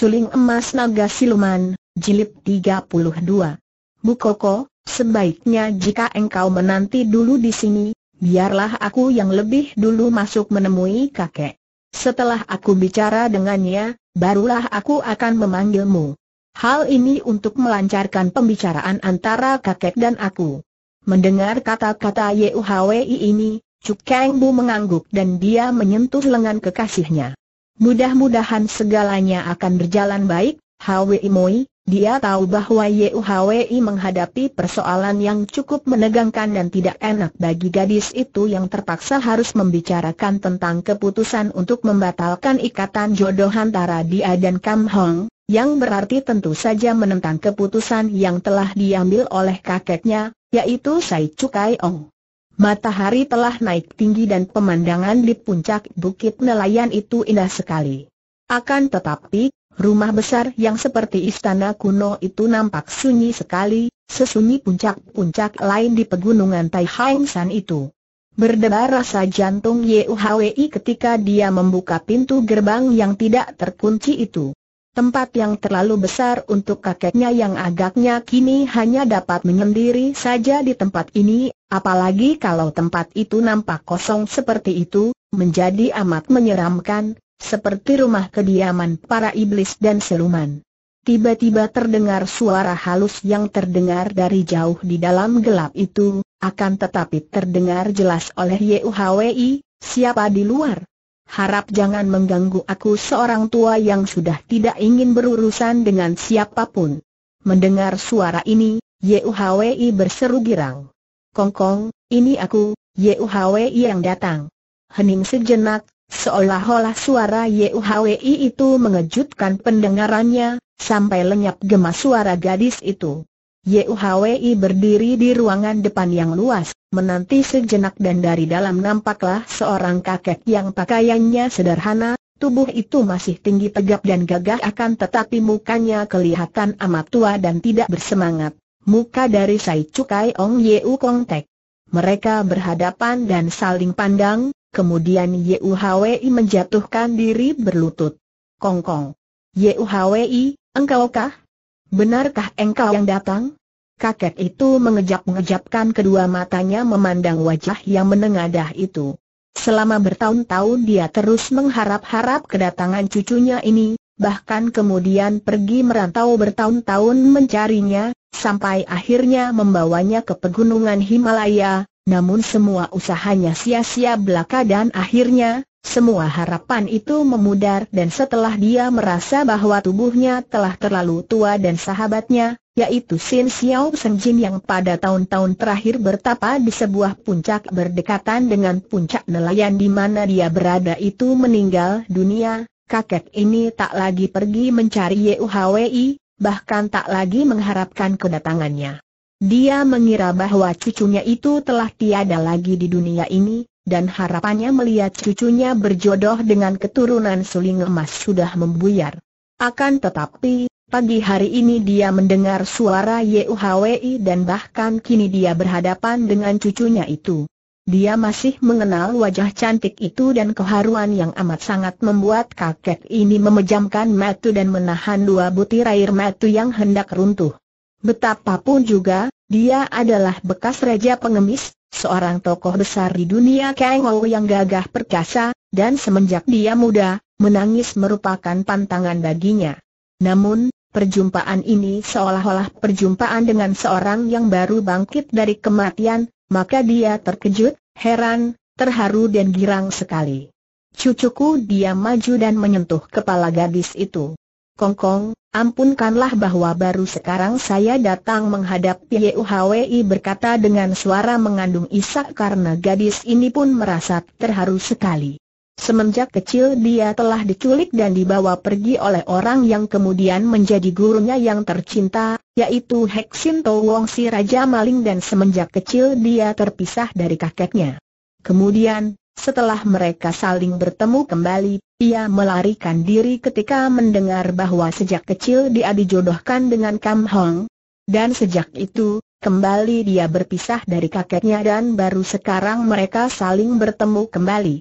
Suling Emas Naga Siluman, Jilid 32. Koko, sebaiknya jika engkau menanti dulu di sini, biarlah aku yang lebih dulu masuk menemui kakek. Setelah aku bicara dengannya, barulah aku akan memanggilmu. Hal ini untuk melancarkan pembicaraan antara kakek dan aku. Mendengar kata-kata Yuhwi ini, Cuk Bu mengangguk dan dia menyentuh lengan kekasihnya. Mudah-mudahan segalanya akan berjalan baik, Hwi Moi, dia tahu bahwa Yuhwi menghadapi persoalan yang cukup menegangkan dan tidak enak bagi gadis itu yang terpaksa harus membicarakan tentang keputusan untuk membatalkan ikatan jodoh antara dia dan Kam Hong, yang berarti tentu saja menentang keputusan yang telah diambil oleh kakeknya, yaitu Sai Cukai Ong. Matahari telah naik tinggi dan pemandangan di puncak bukit nelayan itu indah sekali. Akan tetapi, rumah besar yang seperti istana kuno itu nampak sunyi sekali, sesunyi puncak-puncak lain di pegunungan Taihang San itu. Berdebar rasa jantung Yuhwei ketika dia membuka pintu gerbang yang tidak terkunci itu. Tempat yang terlalu besar untuk kakeknya yang agaknya kini hanya dapat menyendiri saja di tempat ini, apalagi kalau tempat itu nampak kosong seperti itu, menjadi amat menyeramkan, seperti rumah kediaman para iblis dan seluman. Tiba-tiba terdengar suara halus yang terdengar dari jauh di dalam gelap itu, akan tetapi terdengar jelas oleh Yuhwi, siapa di luar, harap jangan mengganggu aku seorang tua yang sudah tidak ingin berurusan dengan siapapun. Mendengar suara ini, Yuhwei berseru girang. Kongkong, ini aku, Yuhwei yang datang. Hening sejenak, seolah-olah suara Yuhwei itu mengejutkan pendengarannya, sampai lenyap gemas suara gadis itu. Yuhwei berdiri di ruangan depan yang luas, menanti sejenak dan dari dalam nampaklah seorang kakek yang pakaiannya sederhana, tubuh itu masih tinggi tegap dan gagah akan tetapi mukanya kelihatan amat tua dan tidak bersemangat. Muka dari Sai Cukai Ong Yeu Kong Tek. Mereka berhadapan dan saling pandang, kemudian Yuhwei menjatuhkan diri berlutut. Kong Kong. engkau engkaukah? Benarkah engkau yang datang? Kakek itu mengejap-ngejapkan kedua matanya memandang wajah yang menengadah itu. Selama bertahun-tahun dia terus mengharap-harap kedatangan cucunya ini, bahkan kemudian pergi merantau bertahun-tahun mencarinya, sampai akhirnya membawanya ke pegunungan Himalaya, namun semua usahanya sia-sia belaka dan akhirnya, semua harapan itu memudar dan setelah dia merasa bahwa tubuhnya telah terlalu tua dan sahabatnya, yaitu Sin Xiao Seng Jin yang pada tahun-tahun terakhir bertapa di sebuah puncak berdekatan dengan puncak nelayan di mana dia berada itu meninggal dunia, kakek ini tak lagi pergi mencari Yuhwei, bahkan tak lagi mengharapkan kedatangannya. Dia mengira bahwa cucunya itu telah tiada lagi di dunia ini, dan harapannya melihat cucunya berjodoh dengan keturunan suling emas sudah membuyar. Akan tetapi, pagi hari ini dia mendengar suara YUHWI dan bahkan kini dia berhadapan dengan cucunya itu. Dia masih mengenal wajah cantik itu dan keharuan yang amat sangat membuat kakek ini memejamkan mata dan menahan dua butir air mata yang hendak runtuh. Betapapun juga, dia adalah bekas Raja Pengemis, seorang tokoh besar di dunia Kang yang gagah perkasa, dan semenjak dia muda, menangis merupakan pantangan baginya. Namun, perjumpaan ini seolah-olah perjumpaan dengan seorang yang baru bangkit dari kematian, maka dia terkejut, heran, terharu dan girang sekali. Cucuku dia maju dan menyentuh kepala gadis itu. Kongkong, ampunkanlah bahwa baru sekarang saya datang menghadap Yuhwi berkata dengan suara mengandung isak karena gadis ini pun merasa terharu sekali. Semenjak kecil dia telah diculik dan dibawa pergi oleh orang yang kemudian menjadi gurunya yang tercinta, yaitu Heksin Wong si Raja Maling dan semenjak kecil dia terpisah dari kakeknya. Kemudian, setelah mereka saling bertemu kembali, ia melarikan diri ketika mendengar bahwa sejak kecil dia dijodohkan dengan Kam Hong. Dan sejak itu, kembali dia berpisah dari kakeknya dan baru sekarang mereka saling bertemu kembali.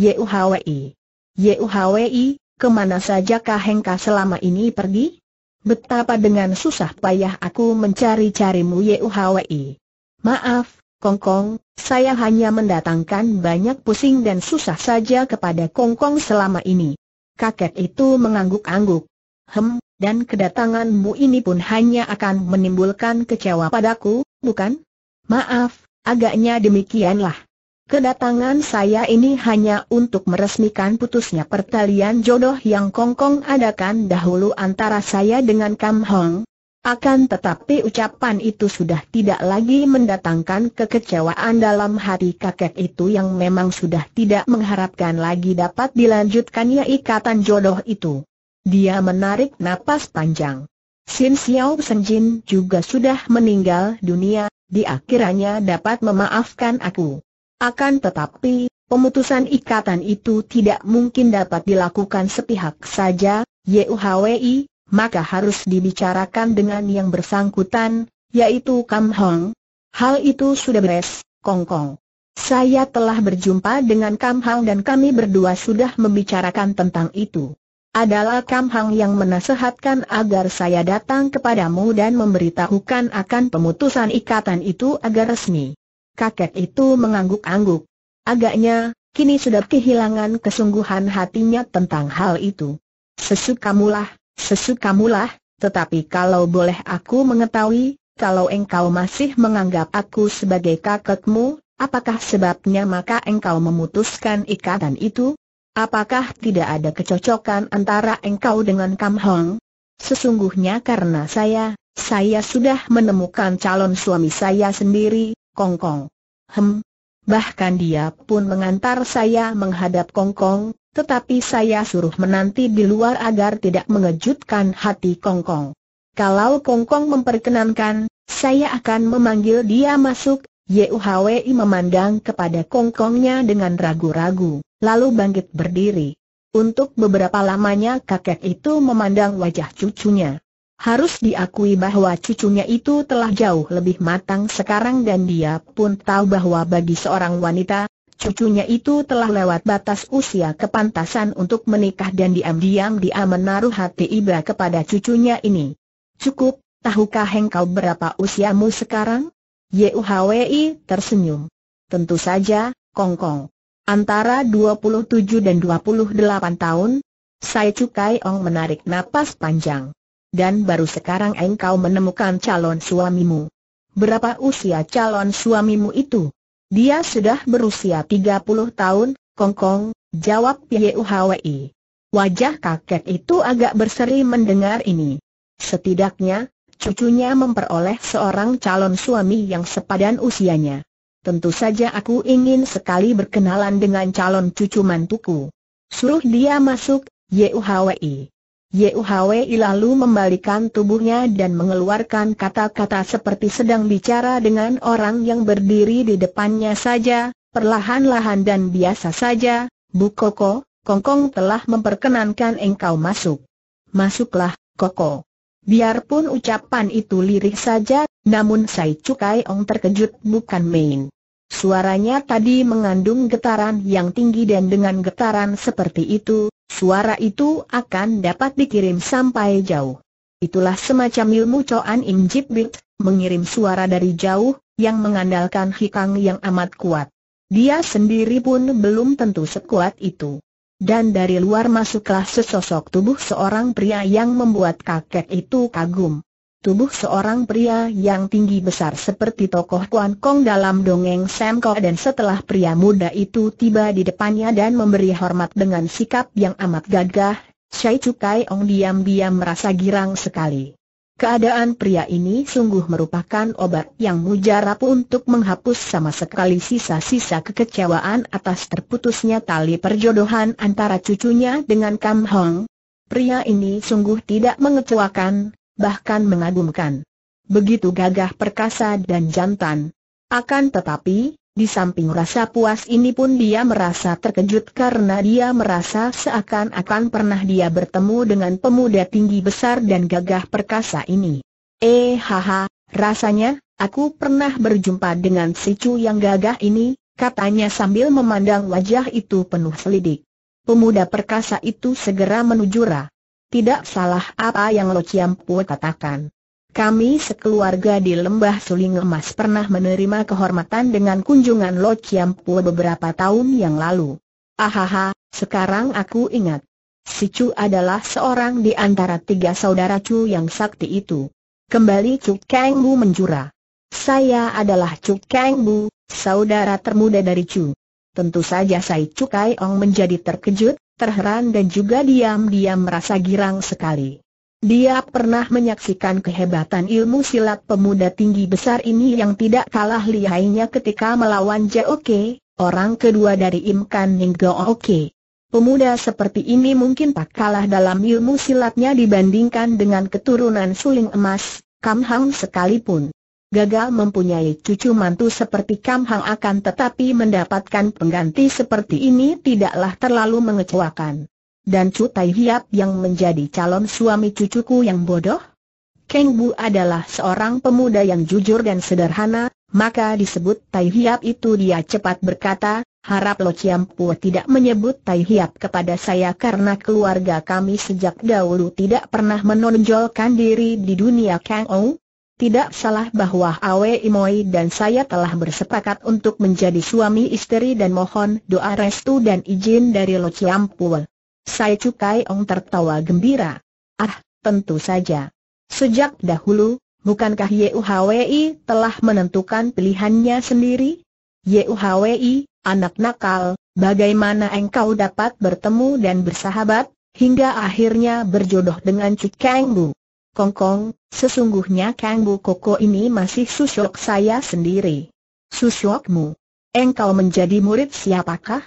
Yuhwi. Yuhwi, kemana saja Kahengka selama ini pergi? Betapa dengan susah payah aku mencari-carimu Yuhwi. Maaf, Kongkong, saya hanya mendatangkan banyak pusing dan susah saja kepada Kongkong selama ini. Kakek itu mengangguk-angguk. Hem, dan kedatanganmu ini pun hanya akan menimbulkan kecewa padaku, bukan? Maaf, agaknya demikianlah. Kedatangan saya ini hanya untuk meresmikan putusnya pertalian jodoh yang Kongkong adakan dahulu antara saya dengan Kam Hong, akan tetapi ucapan itu sudah tidak lagi mendatangkan kekecewaan dalam hati kakek itu yang memang sudah tidak mengharapkan lagi dapat dilanjutkannya ikatan jodoh itu. Dia menarik napas panjang. Sin Xiao Senjin juga sudah meninggal dunia, Di akhirnya dapat memaafkan aku. Akan tetapi, pemutusan ikatan itu tidak mungkin dapat dilakukan sepihak saja, Yuhwei maka harus dibicarakan dengan yang bersangkutan, yaitu Kam Hong. Hal itu sudah beres, Kong Kong. Saya telah berjumpa dengan Kam Hang dan kami berdua sudah membicarakan tentang itu. Adalah Kam Hang yang menasehatkan agar saya datang kepadamu dan memberitahukan akan pemutusan ikatan itu agar resmi. Kakek itu mengangguk-angguk. Agaknya, kini sudah kehilangan kesungguhan hatinya tentang hal itu. Sesukamulah, sesukamulah, tetapi kalau boleh aku mengetahui, kalau engkau masih menganggap aku sebagai kakekmu, apakah sebabnya maka engkau memutuskan ikatan itu? Apakah tidak ada kecocokan antara engkau dengan Kam Hong? Sesungguhnya karena saya, saya sudah menemukan calon suami saya sendiri, Kong Kong. Hem. Bahkan dia pun mengantar saya menghadap Kong Kong, tetapi saya suruh menanti di luar agar tidak mengejutkan hati Kongkong. Kalau Kongkong memperkenankan, saya akan memanggil dia masuk, Yuhwi memandang kepada Kongkongnya dengan ragu-ragu, lalu bangkit berdiri. Untuk beberapa lamanya kakek itu memandang wajah cucunya. Harus diakui bahwa cucunya itu telah jauh lebih matang sekarang dan dia pun tahu bahwa bagi seorang wanita, cucunya itu telah lewat batas usia kepantasan untuk menikah dan diam-diam dia menaruh hati iba kepada cucunya ini. Cukup, tahukah engkau berapa usiamu sekarang? Yuhwei tersenyum. Tentu saja, Kongkong. Antara 27 dan 28 tahun, saya cukai Ong menarik napas panjang. Dan baru sekarang engkau menemukan calon suamimu. Berapa usia calon suamimu itu? Dia sudah berusia 30 tahun, Kongkong, Kong, jawab Yuhwi. Wajah kakek itu agak berseri mendengar ini. Setidaknya, cucunya memperoleh seorang calon suami yang sepadan usianya. Tentu saja aku ingin sekali berkenalan dengan calon cucu mantuku. Suruh dia masuk, Yuhwi. Yuhwe lalu membalikan tubuhnya dan mengeluarkan kata-kata seperti sedang bicara dengan orang yang berdiri di depannya saja, perlahan-lahan dan biasa saja, Bu Koko, Kongkong telah memperkenankan engkau masuk. Masuklah, Koko. Biarpun ucapan itu lirik saja, namun Sai Cukai Ong terkejut bukan main. Suaranya tadi mengandung getaran yang tinggi dan dengan getaran seperti itu, suara itu akan dapat dikirim sampai jauh. Itulah semacam ilmu Coan Im Bit, mengirim suara dari jauh, yang mengandalkan hikang yang amat kuat. Dia sendiri pun belum tentu sekuat itu. Dan dari luar masuklah sesosok tubuh seorang pria yang membuat kakek itu kagum. Tubuh seorang pria yang tinggi besar seperti tokoh Kuan Kong dalam dongeng Sam dan setelah pria muda itu tiba di depannya dan memberi hormat dengan sikap yang amat gagah, Shai Chukai Ong diam-diam merasa girang sekali. Keadaan pria ini sungguh merupakan obat yang mujarab untuk menghapus sama sekali sisa-sisa kekecewaan atas terputusnya tali perjodohan antara cucunya dengan Kam Hong. Pria ini sungguh tidak mengecewakan, bahkan mengagumkan. Begitu gagah perkasa dan jantan. Akan tetapi, di samping rasa puas ini pun dia merasa terkejut karena dia merasa seakan-akan pernah dia bertemu dengan pemuda tinggi besar dan gagah perkasa ini. Eh haha, rasanya, aku pernah berjumpa dengan si Chu yang gagah ini, katanya sambil memandang wajah itu penuh selidik. Pemuda perkasa itu segera menuju rah. Tidak salah apa yang Lo Chiam katakan. Kami sekeluarga di Lembah Suling Emas pernah menerima kehormatan dengan kunjungan Lo Chiam beberapa tahun yang lalu. Ahaha, sekarang aku ingat. Si Chu adalah seorang di antara tiga saudara Chu yang sakti itu. Kembali Chu Kang Bu menjura. Saya adalah Chu Kang Bu, saudara termuda dari Chu. Tentu saja Sai Chu Kai Ong menjadi terkejut, terheran dan juga diam-diam merasa girang sekali. Dia pernah menyaksikan kehebatan ilmu silat pemuda tinggi besar ini yang tidak kalah lihainya ketika melawan JOK, orang kedua dari Imkan OK. Pemuda seperti ini mungkin tak kalah dalam ilmu silatnya dibandingkan dengan keturunan suling emas, Kam Hang sekalipun gagal mempunyai cucu mantu seperti Kam Hang akan tetapi mendapatkan pengganti seperti ini tidaklah terlalu mengecewakan. Dan Cu Tai Hiap yang menjadi calon suami cucuku yang bodoh? Keng Bu adalah seorang pemuda yang jujur dan sederhana, maka disebut Tai Hiap itu dia cepat berkata, harap Lo Chiam Pu tidak menyebut Tai Hiap kepada saya karena keluarga kami sejak dahulu tidak pernah menonjolkan diri di dunia Kang Ou, tidak salah bahwa Awe Imoi dan saya telah bersepakat untuk menjadi suami istri dan mohon doa restu dan izin dari Lo Pul. Sai Cukai Ong tertawa gembira. Ah, tentu saja. Sejak dahulu, bukankah YUHWI telah menentukan pilihannya sendiri? YUHWI, anak nakal, bagaimana engkau dapat bertemu dan bersahabat, hingga akhirnya berjodoh dengan bu? Kongkong, sesungguhnya Kang Bu Koko ini masih susuk saya sendiri. Susukmu? Engkau menjadi murid siapakah?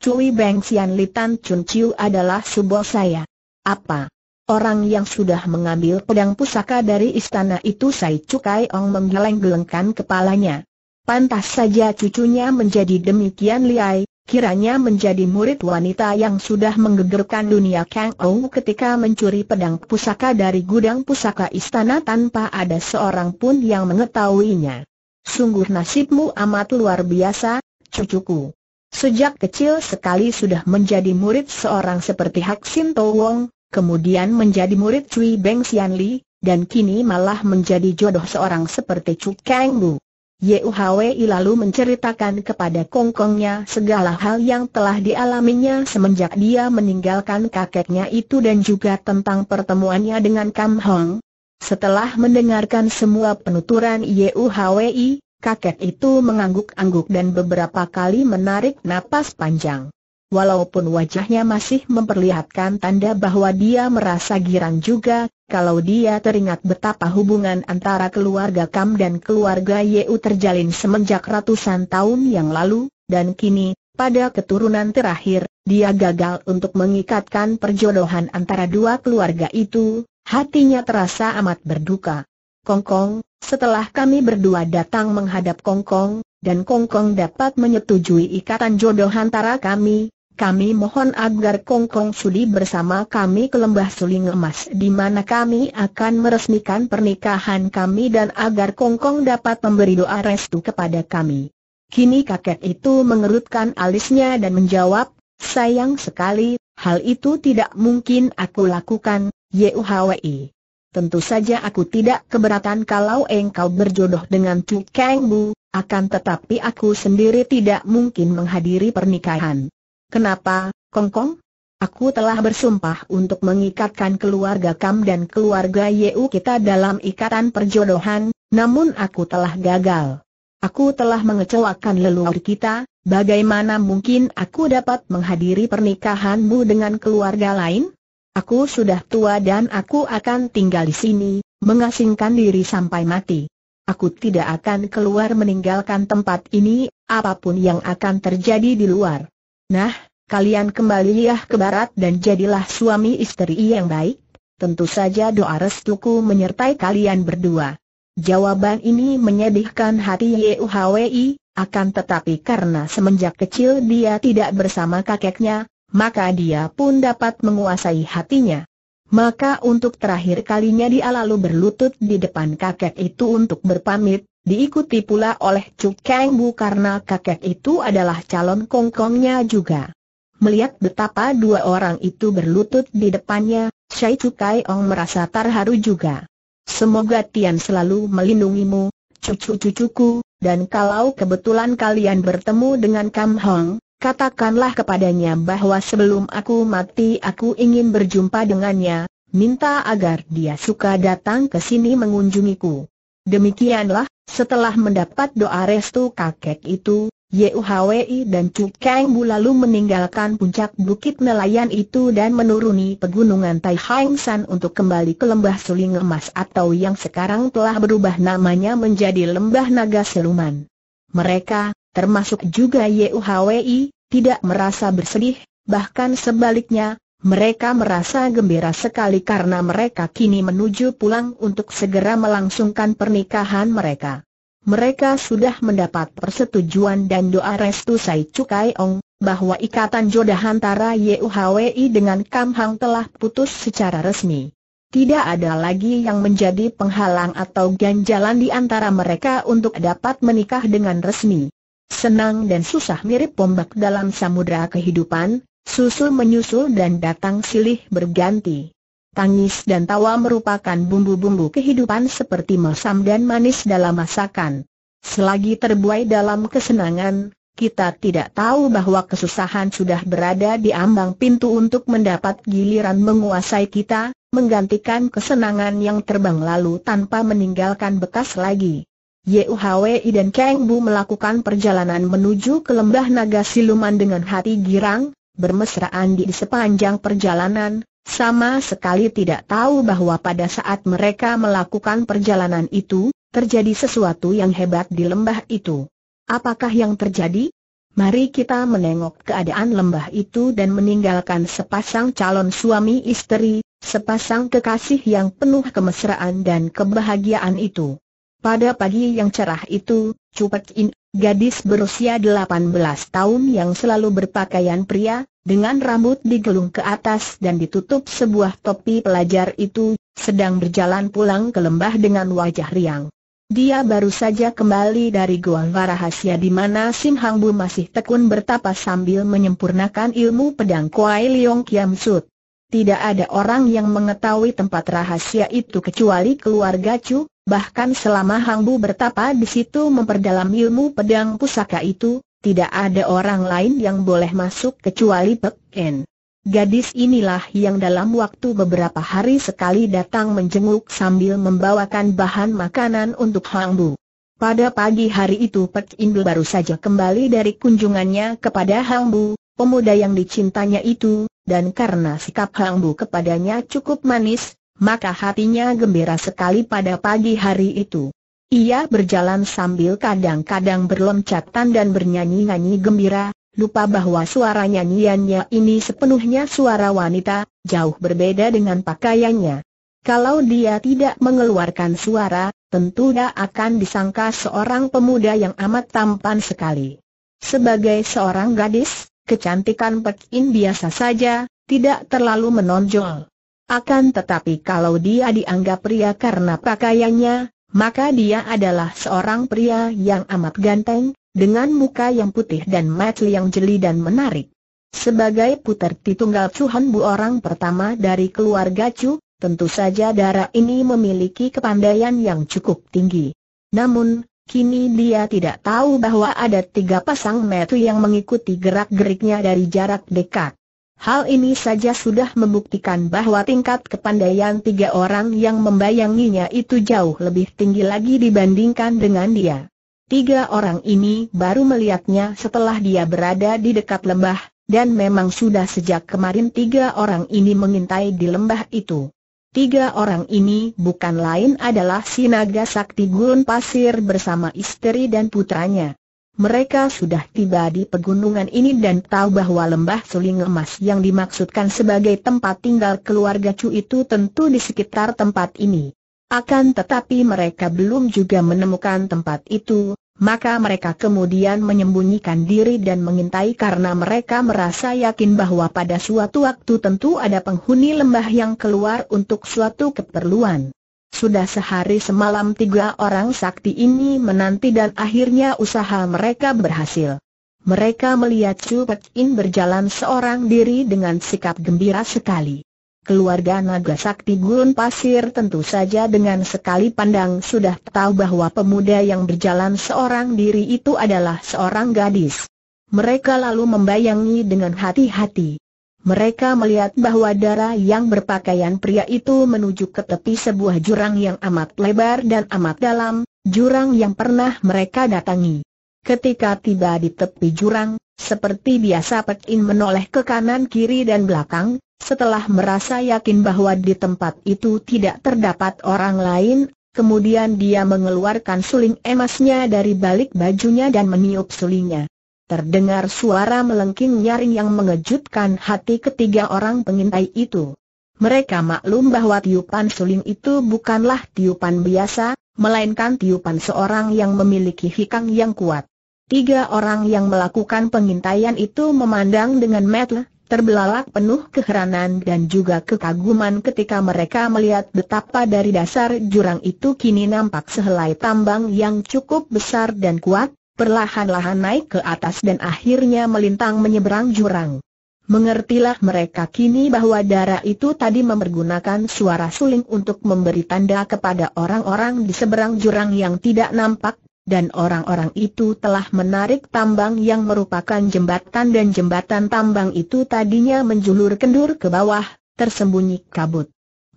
Cui Beng Sian Litan Chun Chiu adalah subuh saya. Apa? Orang yang sudah mengambil pedang pusaka dari istana itu Sai Cukai Ong menggeleng-gelengkan kepalanya. Pantas saja cucunya menjadi demikian liai, kiranya menjadi murid wanita yang sudah menggegerkan dunia Kang Ou ketika mencuri pedang pusaka dari gudang pusaka istana tanpa ada seorang pun yang mengetahuinya. Sungguh nasibmu amat luar biasa, cucuku. Sejak kecil sekali sudah menjadi murid seorang seperti Hak Sin To Wong, kemudian menjadi murid Cui Beng Xian Li, dan kini malah menjadi jodoh seorang seperti Chu Kang Bu. Yuhwei lalu menceritakan kepada kongkongnya segala hal yang telah dialaminya semenjak dia meninggalkan kakeknya itu dan juga tentang pertemuannya dengan Kam Hong. Setelah mendengarkan semua penuturan Yuhwei, kakek itu mengangguk-angguk dan beberapa kali menarik napas panjang. Walaupun wajahnya masih memperlihatkan tanda bahwa dia merasa girang juga, kalau dia teringat betapa hubungan antara keluarga Kam dan keluarga Yeu terjalin semenjak ratusan tahun yang lalu, dan kini, pada keturunan terakhir, dia gagal untuk mengikatkan perjodohan antara dua keluarga itu, hatinya terasa amat berduka. Kongkong, setelah kami berdua datang menghadap Kongkong, dan Kongkong dapat menyetujui ikatan jodoh antara kami, kami mohon agar Kongkong Sudi bersama kami ke lembah suling emas di mana kami akan meresmikan pernikahan kami dan agar Kongkong dapat memberi doa restu kepada kami. Kini kakek itu mengerutkan alisnya dan menjawab, sayang sekali, hal itu tidak mungkin aku lakukan, Yuhwi. Tentu saja aku tidak keberatan kalau engkau berjodoh dengan Chu Kang Bu, akan tetapi aku sendiri tidak mungkin menghadiri pernikahan. Kenapa, Kongkong? Aku telah bersumpah untuk mengikatkan keluarga Kam dan keluarga Yeu kita dalam ikatan perjodohan, namun aku telah gagal. Aku telah mengecewakan leluhur kita, bagaimana mungkin aku dapat menghadiri pernikahanmu dengan keluarga lain? Aku sudah tua dan aku akan tinggal di sini, mengasingkan diri sampai mati. Aku tidak akan keluar meninggalkan tempat ini, apapun yang akan terjadi di luar. Nah, kalian kembalilah ya ke barat dan jadilah suami istri yang baik. Tentu saja doa restuku menyertai kalian berdua. Jawaban ini menyedihkan hati Yuhwi, akan tetapi karena semenjak kecil dia tidak bersama kakeknya, maka dia pun dapat menguasai hatinya. Maka untuk terakhir kalinya dia lalu berlutut di depan kakek itu untuk berpamit, Diikuti pula oleh Chu Kang Bu karena kakek itu adalah calon kongkongnya juga. Melihat betapa dua orang itu berlutut di depannya, Shai Chu Kai Ong merasa terharu juga. Semoga Tian selalu melindungimu, cucu-cucuku, dan kalau kebetulan kalian bertemu dengan Kam Hong, katakanlah kepadanya bahwa sebelum aku mati aku ingin berjumpa dengannya, minta agar dia suka datang ke sini mengunjungiku. Demikianlah, setelah mendapat doa restu kakek itu, Yuhwei dan Chu Kang Bu lalu meninggalkan puncak bukit nelayan itu dan menuruni pegunungan Tai Hang San untuk kembali ke lembah suling emas atau yang sekarang telah berubah namanya menjadi lembah naga seluman. Mereka, termasuk juga Yuhwei, tidak merasa bersedih, bahkan sebaliknya, mereka merasa gembira sekali karena mereka kini menuju pulang untuk segera melangsungkan pernikahan mereka. Mereka sudah mendapat persetujuan dan doa restu Sai Cukai Ong, bahwa ikatan jodoh antara YUHWI dengan Kam Hang telah putus secara resmi. Tidak ada lagi yang menjadi penghalang atau ganjalan di antara mereka untuk dapat menikah dengan resmi. Senang dan susah mirip ombak dalam samudera kehidupan, Susul menyusul dan datang silih berganti. Tangis dan tawa merupakan bumbu-bumbu kehidupan seperti masam dan manis dalam masakan. Selagi terbuai dalam kesenangan, kita tidak tahu bahwa kesusahan sudah berada di ambang pintu untuk mendapat giliran menguasai kita, menggantikan kesenangan yang terbang lalu tanpa meninggalkan bekas lagi. Yuhwei dan Kengbu melakukan perjalanan menuju ke lembah naga siluman dengan hati girang, bermesraan di sepanjang perjalanan, sama sekali tidak tahu bahwa pada saat mereka melakukan perjalanan itu, terjadi sesuatu yang hebat di lembah itu. Apakah yang terjadi? Mari kita menengok keadaan lembah itu dan meninggalkan sepasang calon suami istri, sepasang kekasih yang penuh kemesraan dan kebahagiaan itu. Pada pagi yang cerah itu, Cupek In, gadis berusia 18 tahun yang selalu berpakaian pria, dengan rambut digelung ke atas dan ditutup sebuah topi pelajar itu, sedang berjalan pulang ke lembah dengan wajah riang. Dia baru saja kembali dari Gua Rahasia di mana Sim Hang Bu masih tekun bertapa sambil menyempurnakan ilmu pedang Kuai Leong Kiam Sut. Tidak ada orang yang mengetahui tempat rahasia itu kecuali keluarga Chu, bahkan selama Hang Bu bertapa di situ memperdalam ilmu pedang pusaka itu, tidak ada orang lain yang boleh masuk kecuali Pek En. Gadis inilah yang dalam waktu beberapa hari sekali datang menjenguk sambil membawakan bahan makanan untuk Hang Bu. Pada pagi hari itu Pek In baru saja kembali dari kunjungannya kepada Hang Bu, pemuda yang dicintanya itu, dan karena sikap Hang Bu kepadanya cukup manis, maka hatinya gembira sekali pada pagi hari itu. Ia berjalan sambil kadang-kadang berloncatan dan bernyanyi-nyanyi gembira, lupa bahwa suara nyanyiannya ini sepenuhnya suara wanita, jauh berbeda dengan pakaiannya. Kalau dia tidak mengeluarkan suara, tentu dia akan disangka seorang pemuda yang amat tampan sekali. Sebagai seorang gadis, kecantikan Pek biasa saja, tidak terlalu menonjol. Akan tetapi kalau dia dianggap pria karena pakaiannya, maka dia adalah seorang pria yang amat ganteng, dengan muka yang putih dan mata yang jeli dan menarik. Sebagai puteri tunggal Chuhan Bu orang pertama dari keluarga Chu, tentu saja darah ini memiliki kepandaian yang cukup tinggi. Namun, Kini dia tidak tahu bahwa ada tiga pasang metu yang mengikuti gerak-geriknya dari jarak dekat. Hal ini saja sudah membuktikan bahwa tingkat kepandaian tiga orang yang membayanginya itu jauh lebih tinggi lagi dibandingkan dengan dia. Tiga orang ini baru melihatnya setelah dia berada di dekat lembah, dan memang sudah sejak kemarin tiga orang ini mengintai di lembah itu. Tiga orang ini bukan lain adalah Sinaga sakti gurun pasir bersama istri dan putranya. Mereka sudah tiba di pegunungan ini dan tahu bahwa lembah suling emas yang dimaksudkan sebagai tempat tinggal keluarga Chu itu tentu di sekitar tempat ini. Akan tetapi mereka belum juga menemukan tempat itu, maka mereka kemudian menyembunyikan diri dan mengintai karena mereka merasa yakin bahwa pada suatu waktu tentu ada penghuni lembah yang keluar untuk suatu keperluan. Sudah sehari semalam tiga orang sakti ini menanti dan akhirnya usaha mereka berhasil. Mereka melihat Chu Pek In berjalan seorang diri dengan sikap gembira sekali. Keluarga Naga Sakti Gurun Pasir tentu saja dengan sekali pandang sudah tahu bahwa pemuda yang berjalan seorang diri itu adalah seorang gadis. Mereka lalu membayangi dengan hati-hati mereka melihat bahwa darah yang berpakaian pria itu menuju ke tepi sebuah jurang yang amat lebar dan amat dalam, jurang yang pernah mereka datangi. Ketika tiba di tepi jurang, seperti biasa Pek In menoleh ke kanan kiri dan belakang, setelah merasa yakin bahwa di tempat itu tidak terdapat orang lain, kemudian dia mengeluarkan suling emasnya dari balik bajunya dan meniup sulingnya terdengar suara melengking nyaring yang mengejutkan hati ketiga orang pengintai itu. Mereka maklum bahwa tiupan suling itu bukanlah tiupan biasa, melainkan tiupan seorang yang memiliki hikang yang kuat. Tiga orang yang melakukan pengintaian itu memandang dengan metel, terbelalak penuh keheranan dan juga kekaguman ketika mereka melihat betapa dari dasar jurang itu kini nampak sehelai tambang yang cukup besar dan kuat, perlahan-lahan naik ke atas dan akhirnya melintang menyeberang jurang. Mengertilah mereka kini bahwa darah itu tadi mempergunakan suara suling untuk memberi tanda kepada orang-orang di seberang jurang yang tidak nampak, dan orang-orang itu telah menarik tambang yang merupakan jembatan dan jembatan tambang itu tadinya menjulur kendur ke bawah, tersembunyi kabut.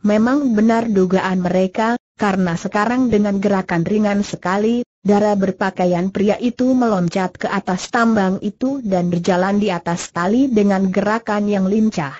Memang benar dugaan mereka, karena sekarang dengan gerakan ringan sekali, darah berpakaian pria itu meloncat ke atas tambang itu dan berjalan di atas tali dengan gerakan yang lincah.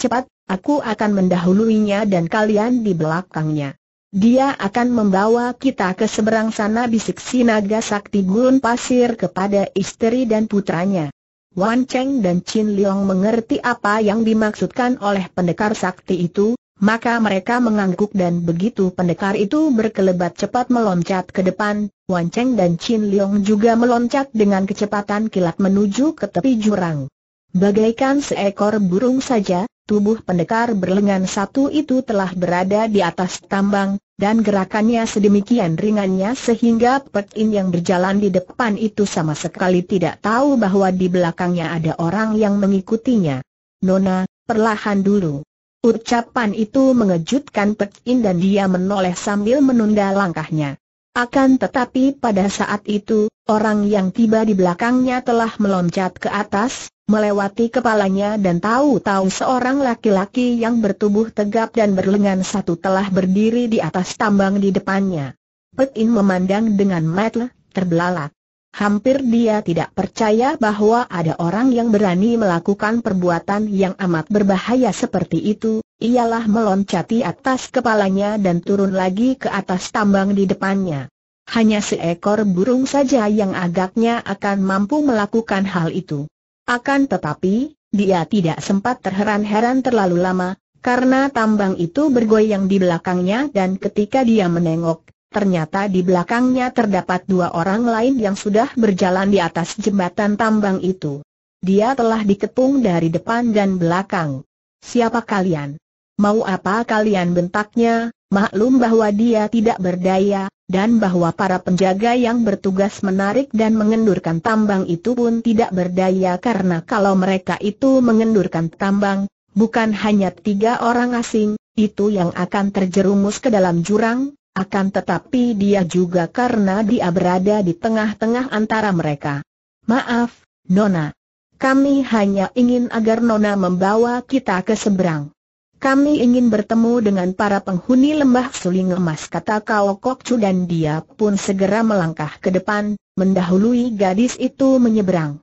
Cepat, aku akan mendahuluinya dan kalian di belakangnya. Dia akan membawa kita ke seberang sana bisik si naga sakti gurun pasir kepada istri dan putranya. Wan Cheng dan Chin Leong mengerti apa yang dimaksudkan oleh pendekar sakti itu, maka mereka mengangguk dan begitu pendekar itu berkelebat cepat meloncat ke depan, Wan Cheng dan Chin Leong juga meloncat dengan kecepatan kilat menuju ke tepi jurang. Bagaikan seekor burung saja, tubuh pendekar berlengan satu itu telah berada di atas tambang, dan gerakannya sedemikian ringannya sehingga In yang berjalan di depan itu sama sekali tidak tahu bahwa di belakangnya ada orang yang mengikutinya. Nona, perlahan dulu. Ucapan itu mengejutkan Pek In dan dia menoleh sambil menunda langkahnya. Akan tetapi pada saat itu, orang yang tiba di belakangnya telah meloncat ke atas, melewati kepalanya dan tahu-tahu seorang laki-laki yang bertubuh tegap dan berlengan satu telah berdiri di atas tambang di depannya. Pek In memandang dengan mata terbelalak hampir dia tidak percaya bahwa ada orang yang berani melakukan perbuatan yang amat berbahaya seperti itu, ialah meloncati atas kepalanya dan turun lagi ke atas tambang di depannya. Hanya seekor burung saja yang agaknya akan mampu melakukan hal itu. Akan tetapi, dia tidak sempat terheran-heran terlalu lama, karena tambang itu bergoyang di belakangnya dan ketika dia menengok, Ternyata di belakangnya terdapat dua orang lain yang sudah berjalan di atas jembatan tambang itu. Dia telah dikepung dari depan dan belakang. Siapa kalian? Mau apa kalian bentaknya? Maklum bahwa dia tidak berdaya, dan bahwa para penjaga yang bertugas menarik dan mengendurkan tambang itu pun tidak berdaya karena kalau mereka itu mengendurkan tambang, bukan hanya tiga orang asing, itu yang akan terjerumus ke dalam jurang, akan tetapi dia juga karena dia berada di tengah-tengah antara mereka. Maaf, Nona. Kami hanya ingin agar Nona membawa kita ke seberang. Kami ingin bertemu dengan para penghuni lembah suling emas kata Kao Chu dan dia pun segera melangkah ke depan, mendahului gadis itu menyeberang.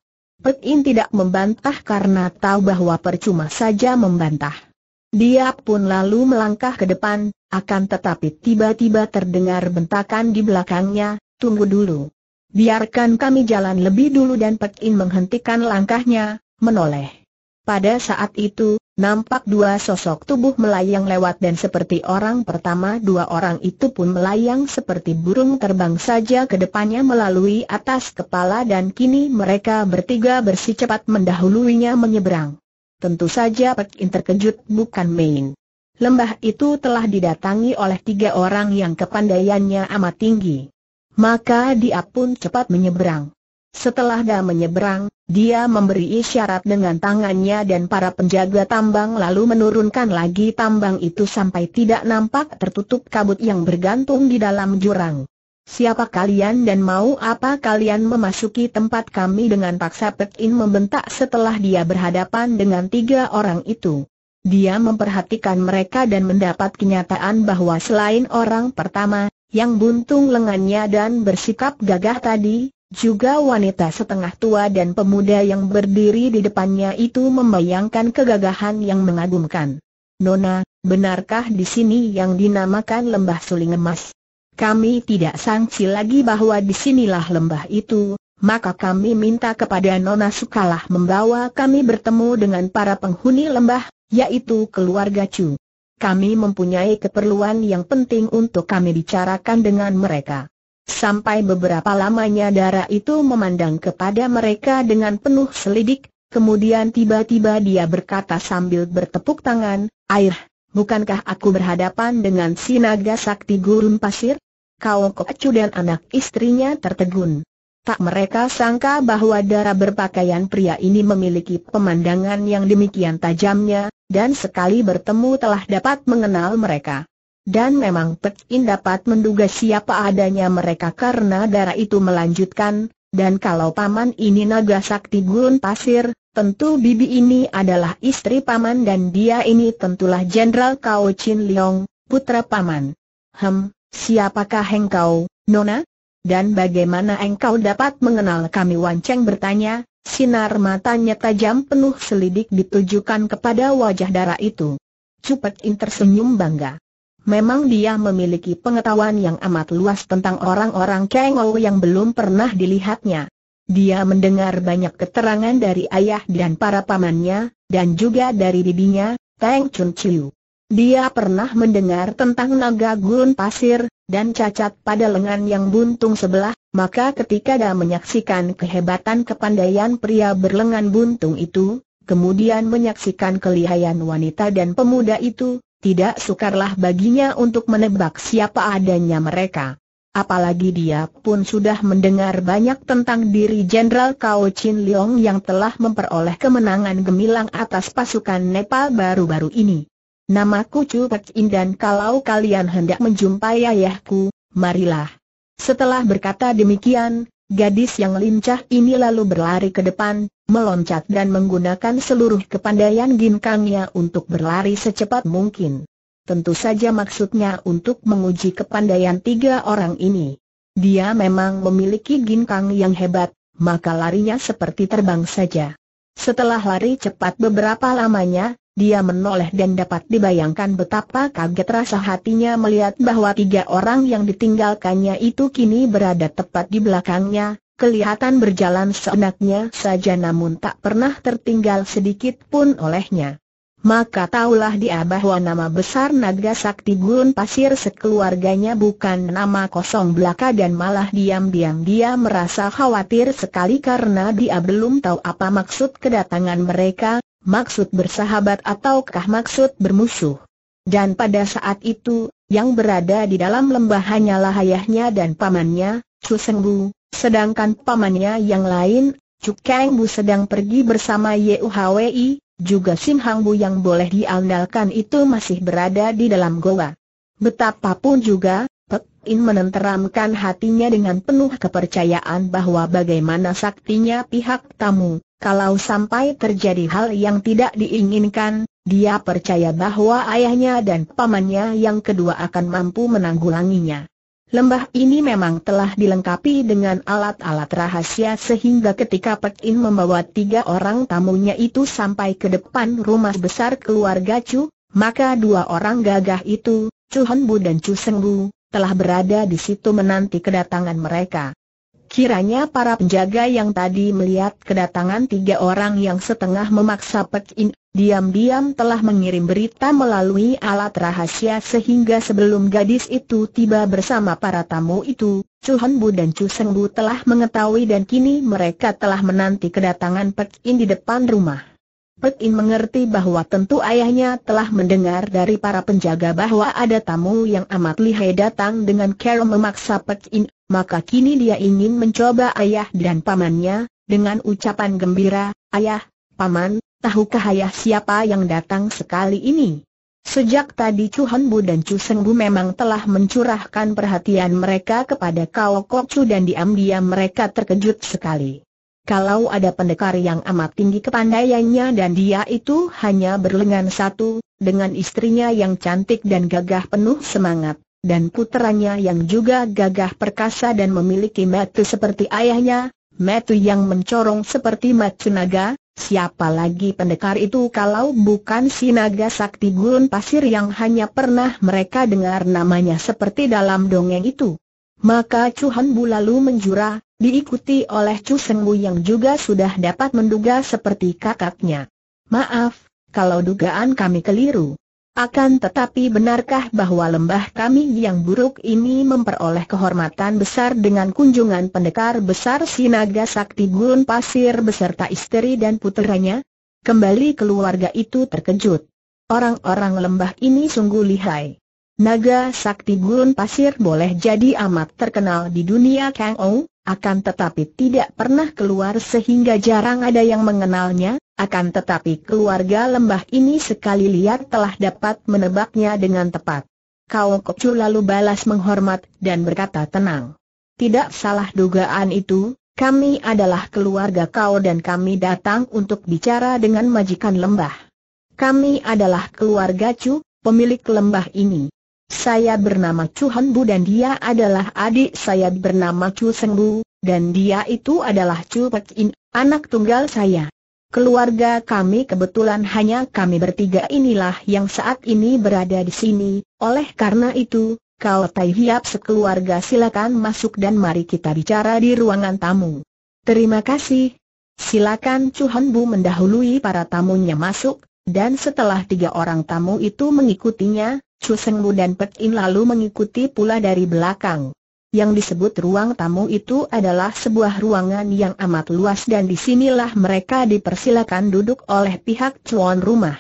In tidak membantah karena tahu bahwa percuma saja membantah. Dia pun lalu melangkah ke depan, akan tetapi tiba-tiba terdengar bentakan di belakangnya, tunggu dulu. Biarkan kami jalan lebih dulu dan Pekin menghentikan langkahnya, menoleh. Pada saat itu, nampak dua sosok tubuh melayang lewat dan seperti orang pertama dua orang itu pun melayang seperti burung terbang saja ke depannya melalui atas kepala dan kini mereka bertiga bersih cepat mendahuluinya menyeberang. Tentu saja Pekin terkejut bukan main lembah itu telah didatangi oleh tiga orang yang kepandaiannya amat tinggi. Maka dia pun cepat menyeberang. Setelah dia menyeberang, dia memberi isyarat dengan tangannya dan para penjaga tambang lalu menurunkan lagi tambang itu sampai tidak nampak tertutup kabut yang bergantung di dalam jurang. Siapa kalian dan mau apa kalian memasuki tempat kami dengan paksa Petin membentak setelah dia berhadapan dengan tiga orang itu. Dia memperhatikan mereka dan mendapat kenyataan bahwa selain orang pertama, yang buntung lengannya dan bersikap gagah tadi, juga wanita setengah tua dan pemuda yang berdiri di depannya itu membayangkan kegagahan yang mengagumkan. Nona, benarkah di sini yang dinamakan lembah suling emas? Kami tidak sangsi lagi bahwa disinilah lembah itu, maka kami minta kepada Nona Sukalah membawa kami bertemu dengan para penghuni lembah, yaitu keluarga Chu. Kami mempunyai keperluan yang penting untuk kami bicarakan dengan mereka. Sampai beberapa lamanya darah itu memandang kepada mereka dengan penuh selidik, kemudian tiba-tiba dia berkata sambil bertepuk tangan, Air, bukankah aku berhadapan dengan si naga sakti gurun pasir? Kau kocu dan anak istrinya tertegun. Tak mereka sangka bahwa darah berpakaian pria ini memiliki pemandangan yang demikian tajamnya, dan sekali bertemu telah dapat mengenal mereka. Dan memang Pek In dapat menduga siapa adanya mereka karena darah itu melanjutkan, dan kalau paman ini naga sakti gurun pasir, tentu bibi ini adalah istri paman dan dia ini tentulah Jenderal Kao Chin Leong, putra paman. Hem, siapakah hengkau, Nona? Dan bagaimana engkau dapat mengenal kami Wanceng bertanya, sinar matanya tajam penuh selidik ditujukan kepada wajah darah itu. Cupet In tersenyum bangga. Memang dia memiliki pengetahuan yang amat luas tentang orang-orang Kengou yang belum pernah dilihatnya. Dia mendengar banyak keterangan dari ayah dan para pamannya, dan juga dari bibinya, Teng Chun Chiu. Dia pernah mendengar tentang naga gurun pasir, dan cacat pada lengan yang buntung sebelah, maka ketika dia menyaksikan kehebatan kepandaian pria berlengan buntung itu, kemudian menyaksikan kelihayan wanita dan pemuda itu, tidak sukarlah baginya untuk menebak siapa adanya mereka. Apalagi dia pun sudah mendengar banyak tentang diri Jenderal Kao Chin Leong yang telah memperoleh kemenangan gemilang atas pasukan Nepal baru-baru ini. Namaku Chu Pek In dan kalau kalian hendak menjumpai ayahku, marilah. Setelah berkata demikian, gadis yang lincah ini lalu berlari ke depan, meloncat dan menggunakan seluruh kepandaian ginkangnya untuk berlari secepat mungkin. Tentu saja maksudnya untuk menguji kepandaian tiga orang ini. Dia memang memiliki ginkang yang hebat, maka larinya seperti terbang saja. Setelah lari cepat beberapa lamanya, dia menoleh dan dapat dibayangkan betapa kaget rasa hatinya melihat bahwa tiga orang yang ditinggalkannya itu kini berada tepat di belakangnya, kelihatan berjalan seenaknya saja namun tak pernah tertinggal sedikit pun olehnya. Maka taulah dia bahwa nama besar Naga Sakti Gurun Pasir sekeluarganya bukan nama kosong belaka dan malah diam-diam dia merasa khawatir sekali karena dia belum tahu apa maksud kedatangan mereka, maksud bersahabat ataukah maksud bermusuh. Dan pada saat itu, yang berada di dalam lembah hanyalah ayahnya dan pamannya, Susengbu, sedangkan pamannya yang lain, Cukeng sedang pergi bersama Yuhwi, juga Sim Hang Bu yang boleh diandalkan itu masih berada di dalam goa. Betapapun juga, Pek In menenteramkan hatinya dengan penuh kepercayaan bahwa bagaimana saktinya pihak tamu, kalau sampai terjadi hal yang tidak diinginkan, dia percaya bahwa ayahnya dan pamannya yang kedua akan mampu menanggulanginya. Lembah ini memang telah dilengkapi dengan alat-alat rahasia sehingga ketika Pek In membawa tiga orang tamunya itu sampai ke depan rumah besar keluarga Chu, maka dua orang gagah itu, Chu Hon dan Chu Seng telah berada di situ menanti kedatangan mereka. Kiranya para penjaga yang tadi melihat kedatangan tiga orang yang setengah memaksa Pek In, diam-diam telah mengirim berita melalui alat rahasia sehingga sebelum gadis itu tiba bersama para tamu itu, Chu Han Bu dan Chu Seng Bu telah mengetahui dan kini mereka telah menanti kedatangan Pek In di depan rumah. Pek In mengerti bahwa tentu ayahnya telah mendengar dari para penjaga bahwa ada tamu yang amat lihai datang dengan cara memaksa Pek In, maka kini dia ingin mencoba ayah dan pamannya, dengan ucapan gembira, ayah, paman, tahukah ayah siapa yang datang sekali ini? Sejak tadi Chu Han Bu dan Chu Seng Bu memang telah mencurahkan perhatian mereka kepada Kao Kok Chu dan diam-diam mereka terkejut sekali. Kalau ada pendekar yang amat tinggi kepandaiannya dan dia itu hanya berlengan satu, dengan istrinya yang cantik dan gagah penuh semangat, dan puteranya yang juga gagah perkasa dan memiliki metu seperti ayahnya, metu yang mencorong seperti metu naga, siapa lagi pendekar itu kalau bukan si naga sakti gurun pasir yang hanya pernah mereka dengar namanya seperti dalam dongeng itu. Maka Cuhan Bu lalu menjura, Diikuti oleh Chu Sengwu yang juga sudah dapat menduga seperti kakaknya. Maaf, kalau dugaan kami keliru. Akan tetapi benarkah bahwa lembah kami yang buruk ini memperoleh kehormatan besar dengan kunjungan pendekar besar Sinaga Sakti Gurun Pasir beserta istri dan puteranya? Kembali keluarga itu terkejut. Orang-orang lembah ini sungguh lihai. Naga Sakti Gurun Pasir boleh jadi amat terkenal di dunia Kang Ong, akan tetapi tidak pernah keluar sehingga jarang ada yang mengenalnya, akan tetapi keluarga lembah ini sekali lihat telah dapat menebaknya dengan tepat. Kau Kocu lalu balas menghormat dan berkata tenang. Tidak salah dugaan itu, kami adalah keluarga kau dan kami datang untuk bicara dengan majikan lembah. Kami adalah keluarga Chu, pemilik lembah ini. Saya bernama Chu Han Bu dan dia adalah adik saya bernama Chu Seng Bu, dan dia itu adalah Chu Pek In, anak tunggal saya. Keluarga kami kebetulan hanya kami bertiga inilah yang saat ini berada di sini, oleh karena itu, kau Tai Hiap sekeluarga silakan masuk dan mari kita bicara di ruangan tamu. Terima kasih. Silakan Han Bu mendahului para tamunya masuk, dan setelah tiga orang tamu itu mengikutinya, Chu Bu dan Pek In lalu mengikuti pula dari belakang. Yang disebut ruang tamu itu adalah sebuah ruangan yang amat luas dan disinilah mereka dipersilakan duduk oleh pihak cuan rumah.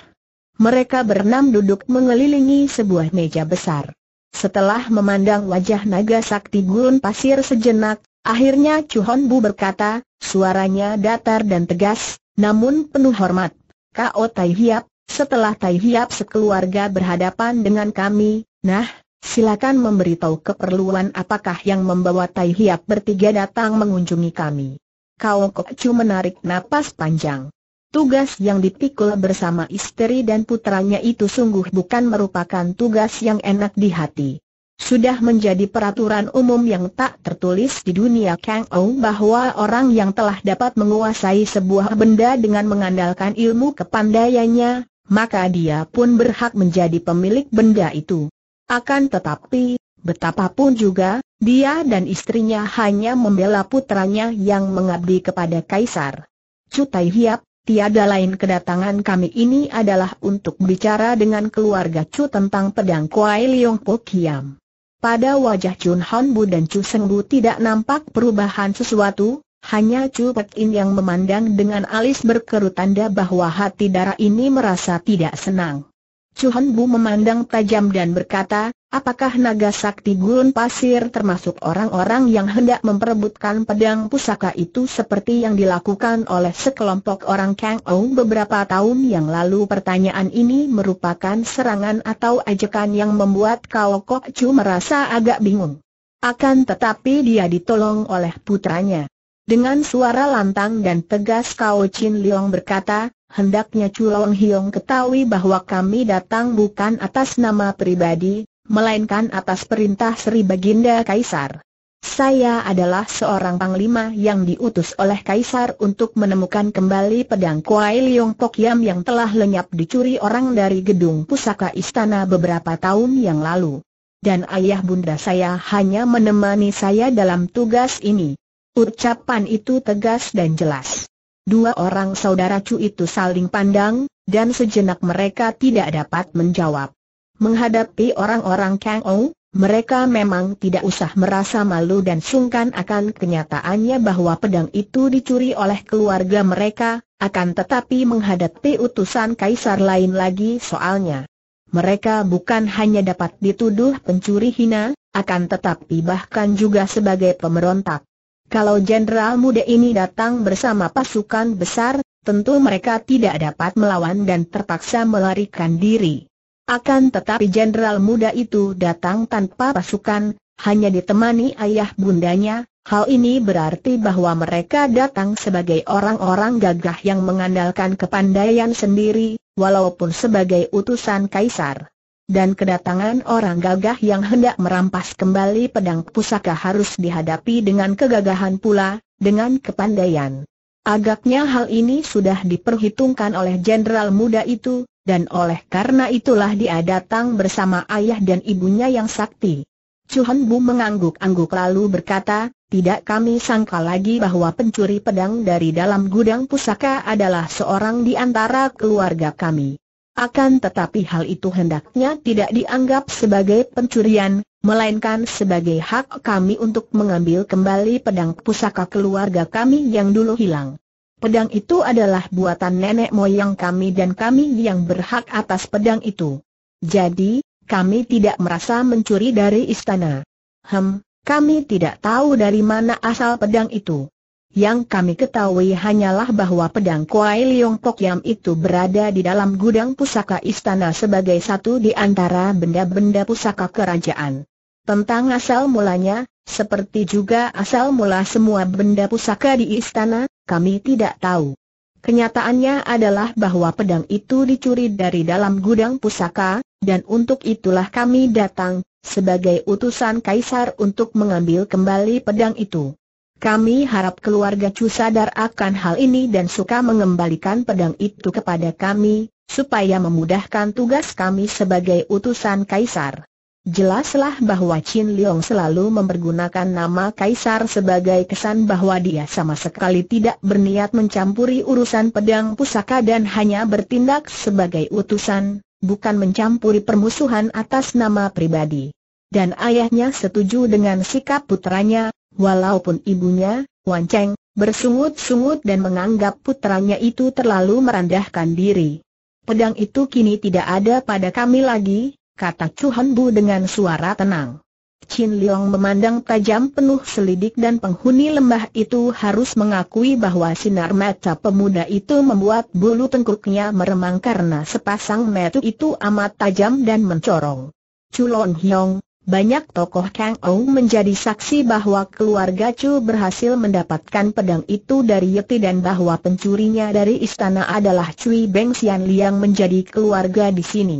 Mereka berenam duduk mengelilingi sebuah meja besar. Setelah memandang wajah naga sakti gurun pasir sejenak, akhirnya Chu Hon Bu berkata, suaranya datar dan tegas, namun penuh hormat. Kao Tai Hiap, setelah Tai Hiap sekeluarga berhadapan dengan kami, nah, silakan memberitahu keperluan apakah yang membawa Tai Hiap bertiga datang mengunjungi kami. Kau Kokcu menarik napas panjang. Tugas yang dipikul bersama istri dan putranya itu sungguh bukan merupakan tugas yang enak di hati. Sudah menjadi peraturan umum yang tak tertulis di dunia Kang Ou bahwa orang yang telah dapat menguasai sebuah benda dengan mengandalkan ilmu kepandaiannya, maka dia pun berhak menjadi pemilik benda itu. Akan tetapi, betapapun juga, dia dan istrinya hanya membela putranya yang mengabdi kepada Kaisar. Cutai Hiap, tiada lain kedatangan kami ini adalah untuk bicara dengan keluarga Chu tentang pedang Kuai Liong Po Kiam. Pada wajah Chun Hon Bu dan Chu Seng Bu tidak nampak perubahan sesuatu, hanya Chu Pek In yang memandang dengan alis berkerut tanda bahwa hati darah ini merasa tidak senang. Han Bu memandang tajam dan berkata, apakah naga sakti gurun pasir termasuk orang-orang yang hendak memperebutkan pedang pusaka itu seperti yang dilakukan oleh sekelompok orang Kang Ou beberapa tahun yang lalu pertanyaan ini merupakan serangan atau ajakan yang membuat Kao Kok Chu merasa agak bingung. Akan tetapi dia ditolong oleh putranya. Dengan suara lantang dan tegas Kao Chin Leong berkata, hendaknya Chu Long Hiong ketahui bahwa kami datang bukan atas nama pribadi, melainkan atas perintah Sri Baginda Kaisar. Saya adalah seorang panglima yang diutus oleh Kaisar untuk menemukan kembali pedang Kuai Leong Pok Yam yang telah lenyap dicuri orang dari gedung pusaka istana beberapa tahun yang lalu. Dan ayah bunda saya hanya menemani saya dalam tugas ini. Ucapan itu tegas dan jelas. Dua orang saudara Chu itu saling pandang, dan sejenak mereka tidak dapat menjawab. Menghadapi orang-orang Kang Ou, mereka memang tidak usah merasa malu dan sungkan akan kenyataannya bahwa pedang itu dicuri oleh keluarga mereka, akan tetapi menghadapi utusan kaisar lain lagi soalnya. Mereka bukan hanya dapat dituduh pencuri hina, akan tetapi bahkan juga sebagai pemberontak. Kalau jenderal muda ini datang bersama pasukan besar, tentu mereka tidak dapat melawan dan terpaksa melarikan diri. Akan tetapi jenderal muda itu datang tanpa pasukan, hanya ditemani ayah bundanya, hal ini berarti bahwa mereka datang sebagai orang-orang gagah yang mengandalkan kepandaian sendiri, walaupun sebagai utusan kaisar dan kedatangan orang gagah yang hendak merampas kembali pedang pusaka harus dihadapi dengan kegagahan pula, dengan kepandaian. Agaknya hal ini sudah diperhitungkan oleh jenderal muda itu, dan oleh karena itulah dia datang bersama ayah dan ibunya yang sakti. Chuhan Bu mengangguk-angguk lalu berkata, tidak kami sangka lagi bahwa pencuri pedang dari dalam gudang pusaka adalah seorang di antara keluarga kami. Akan tetapi hal itu hendaknya tidak dianggap sebagai pencurian, melainkan sebagai hak kami untuk mengambil kembali pedang pusaka keluarga kami yang dulu hilang. Pedang itu adalah buatan nenek moyang kami dan kami yang berhak atas pedang itu. Jadi, kami tidak merasa mencuri dari istana. Hem, kami tidak tahu dari mana asal pedang itu. Yang kami ketahui hanyalah bahwa pedang Kuai Liong Pok Yam itu berada di dalam gudang pusaka istana sebagai satu di antara benda-benda pusaka kerajaan. Tentang asal mulanya, seperti juga asal mula semua benda pusaka di istana, kami tidak tahu. Kenyataannya adalah bahwa pedang itu dicuri dari dalam gudang pusaka, dan untuk itulah kami datang, sebagai utusan kaisar untuk mengambil kembali pedang itu. Kami harap keluarga Chu sadar akan hal ini dan suka mengembalikan pedang itu kepada kami, supaya memudahkan tugas kami sebagai utusan kaisar. Jelaslah bahwa Chin Leong selalu mempergunakan nama kaisar sebagai kesan bahwa dia sama sekali tidak berniat mencampuri urusan pedang pusaka dan hanya bertindak sebagai utusan, bukan mencampuri permusuhan atas nama pribadi. Dan ayahnya setuju dengan sikap putranya, Walaupun ibunya, Wan Cheng, bersungut-sungut dan menganggap putranya itu terlalu merendahkan diri. Pedang itu kini tidak ada pada kami lagi, kata Chu Han Bu dengan suara tenang. Chin Leong memandang tajam penuh selidik dan penghuni lembah itu harus mengakui bahwa sinar mata pemuda itu membuat bulu tengkuknya meremang karena sepasang mata itu amat tajam dan mencorong. Chu Hyong, banyak tokoh Kang Ou menjadi saksi bahwa keluarga Chu berhasil mendapatkan pedang itu dari Yeti dan bahwa pencurinya dari istana adalah Cui Beng Xian Liang menjadi keluarga di sini.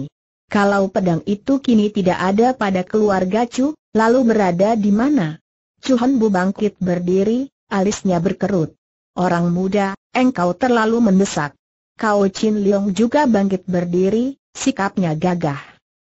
Kalau pedang itu kini tidak ada pada keluarga Chu, lalu berada di mana? Chu Bu bangkit berdiri, alisnya berkerut. Orang muda, engkau terlalu mendesak. Kau Chin Leong juga bangkit berdiri, sikapnya gagah.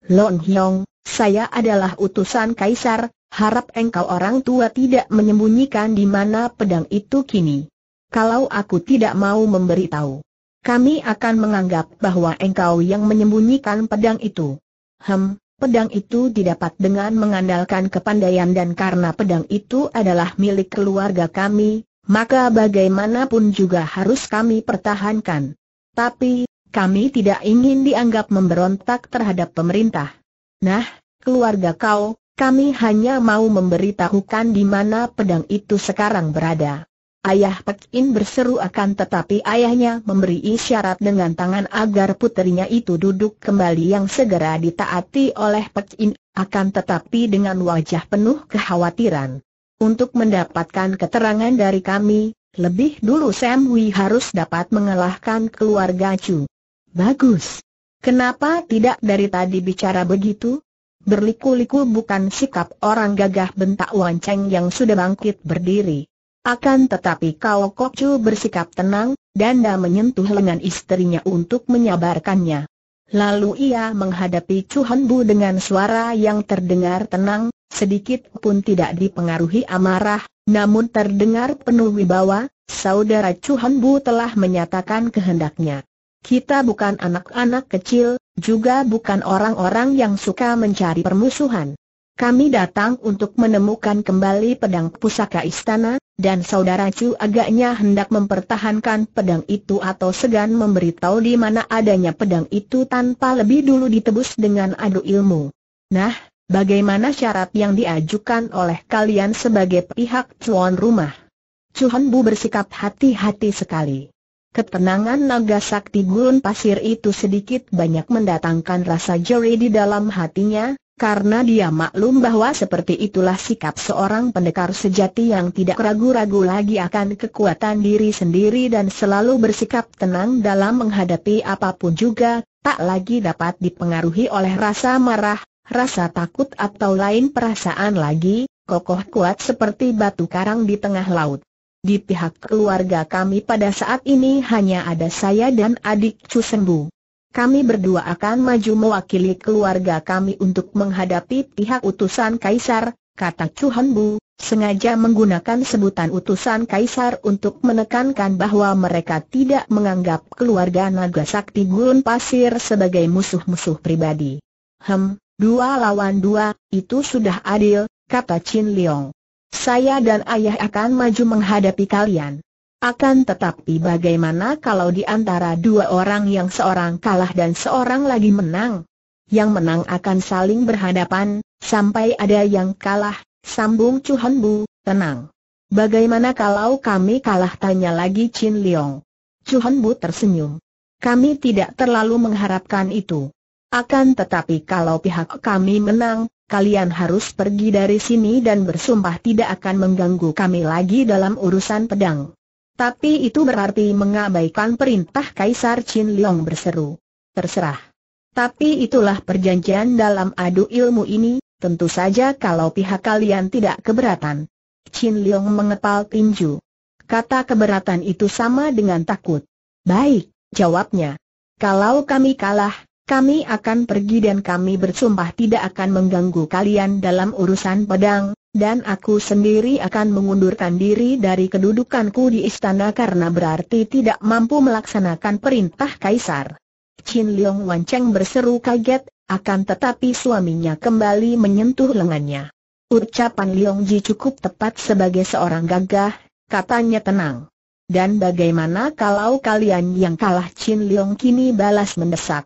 Lon Hyong, saya adalah utusan kaisar, harap engkau orang tua tidak menyembunyikan di mana pedang itu kini. Kalau aku tidak mau memberitahu, kami akan menganggap bahwa engkau yang menyembunyikan pedang itu. Hem, pedang itu didapat dengan mengandalkan kepandaian dan karena pedang itu adalah milik keluarga kami, maka bagaimanapun juga harus kami pertahankan. Tapi, kami tidak ingin dianggap memberontak terhadap pemerintah. Nah, keluarga kau, kami hanya mau memberitahukan di mana pedang itu sekarang berada. Ayah Pek In berseru akan tetapi ayahnya memberi isyarat dengan tangan agar puterinya itu duduk kembali yang segera ditaati oleh Pek In, akan tetapi dengan wajah penuh kekhawatiran. Untuk mendapatkan keterangan dari kami, lebih dulu Sam harus dapat mengalahkan keluarga Chu. Bagus. Kenapa tidak dari tadi bicara begitu? Berliku-liku bukan sikap orang gagah bentak Wanceng yang sudah bangkit berdiri. Akan tetapi Kao Kokcu bersikap tenang, danda menyentuh lengan istrinya untuk menyabarkannya. Lalu ia menghadapi Chu Han Bu dengan suara yang terdengar tenang, sedikit pun tidak dipengaruhi amarah, namun terdengar penuh wibawa, saudara Chu Han Bu telah menyatakan kehendaknya. Kita bukan anak-anak kecil, juga bukan orang-orang yang suka mencari permusuhan. Kami datang untuk menemukan kembali pedang pusaka istana, dan saudara Chu agaknya hendak mempertahankan pedang itu atau segan memberitahu di mana adanya pedang itu tanpa lebih dulu ditebus dengan adu ilmu. Nah, bagaimana syarat yang diajukan oleh kalian sebagai pihak tuan rumah? Chu Bu bersikap hati-hati sekali. Ketenangan naga sakti gurun pasir itu sedikit banyak mendatangkan rasa jeri di dalam hatinya, karena dia maklum bahwa seperti itulah sikap seorang pendekar sejati yang tidak ragu-ragu lagi akan kekuatan diri sendiri dan selalu bersikap tenang dalam menghadapi apapun juga, tak lagi dapat dipengaruhi oleh rasa marah, rasa takut atau lain perasaan lagi, kokoh kuat seperti batu karang di tengah laut. Di pihak keluarga kami pada saat ini hanya ada saya dan adik Cusembu. Kami berdua akan maju mewakili keluarga kami untuk menghadapi pihak utusan Kaisar, kata Cuhembu, sengaja menggunakan sebutan utusan Kaisar untuk menekankan bahwa mereka tidak menganggap keluarga Naga Sakti Gurun Pasir sebagai musuh-musuh pribadi. Hem, dua lawan dua, itu sudah adil, kata Chin Leong. Saya dan ayah akan maju menghadapi kalian. Akan tetapi bagaimana kalau di antara dua orang yang seorang kalah dan seorang lagi menang? Yang menang akan saling berhadapan, sampai ada yang kalah, sambung Han Bu, tenang. Bagaimana kalau kami kalah tanya lagi Chin Leong? Han Bu tersenyum. Kami tidak terlalu mengharapkan itu. Akan tetapi kalau pihak kami menang, kalian harus pergi dari sini dan bersumpah tidak akan mengganggu kami lagi dalam urusan pedang. Tapi itu berarti mengabaikan perintah Kaisar Chin Liang berseru. Terserah. Tapi itulah perjanjian dalam adu ilmu ini, tentu saja kalau pihak kalian tidak keberatan. Chin Liang mengepal tinju. Kata keberatan itu sama dengan takut. Baik, jawabnya. Kalau kami kalah, kami akan pergi dan kami bersumpah tidak akan mengganggu kalian dalam urusan pedang, dan aku sendiri akan mengundurkan diri dari kedudukanku di istana karena berarti tidak mampu melaksanakan perintah kaisar. Chin Leong Wan Cheng berseru kaget, akan tetapi suaminya kembali menyentuh lengannya. Ucapan Leong Ji cukup tepat sebagai seorang gagah, katanya tenang. Dan bagaimana kalau kalian yang kalah Chin Leong kini balas mendesak?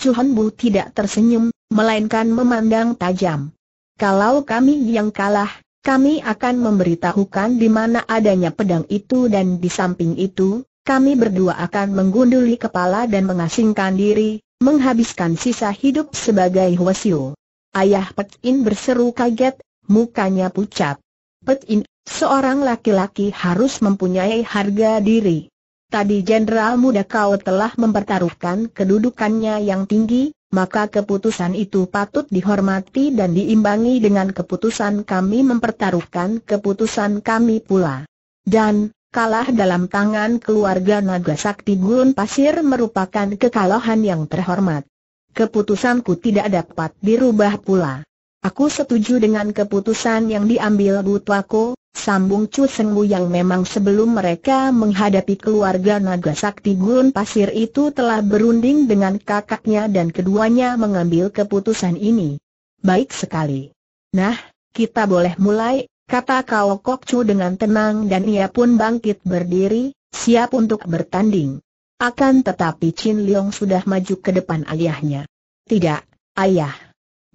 Chuhan Bu tidak tersenyum, melainkan memandang tajam. Kalau kami yang kalah, kami akan memberitahukan di mana adanya pedang itu dan di samping itu, kami berdua akan menggunduli kepala dan mengasingkan diri, menghabiskan sisa hidup sebagai Hwasyo. Ayah Petin In berseru kaget, mukanya pucat. Petin, In, seorang laki-laki harus mempunyai harga diri. Tadi jenderal muda kau telah mempertaruhkan kedudukannya yang tinggi, maka keputusan itu patut dihormati dan diimbangi dengan keputusan kami mempertaruhkan keputusan kami pula. Dan, kalah dalam tangan keluarga Naga Sakti Gurun Pasir merupakan kekalahan yang terhormat. Keputusanku tidak dapat dirubah pula. Aku setuju dengan keputusan yang diambil Butwako, Sambung Chu Sengmu yang memang sebelum mereka menghadapi keluarga naga sakti gurun pasir itu telah berunding dengan kakaknya dan keduanya mengambil keputusan ini. Baik sekali. Nah, kita boleh mulai, kata Kao Kok Chu dengan tenang dan ia pun bangkit berdiri, siap untuk bertanding. Akan tetapi Chin Leong sudah maju ke depan ayahnya. Tidak, ayah.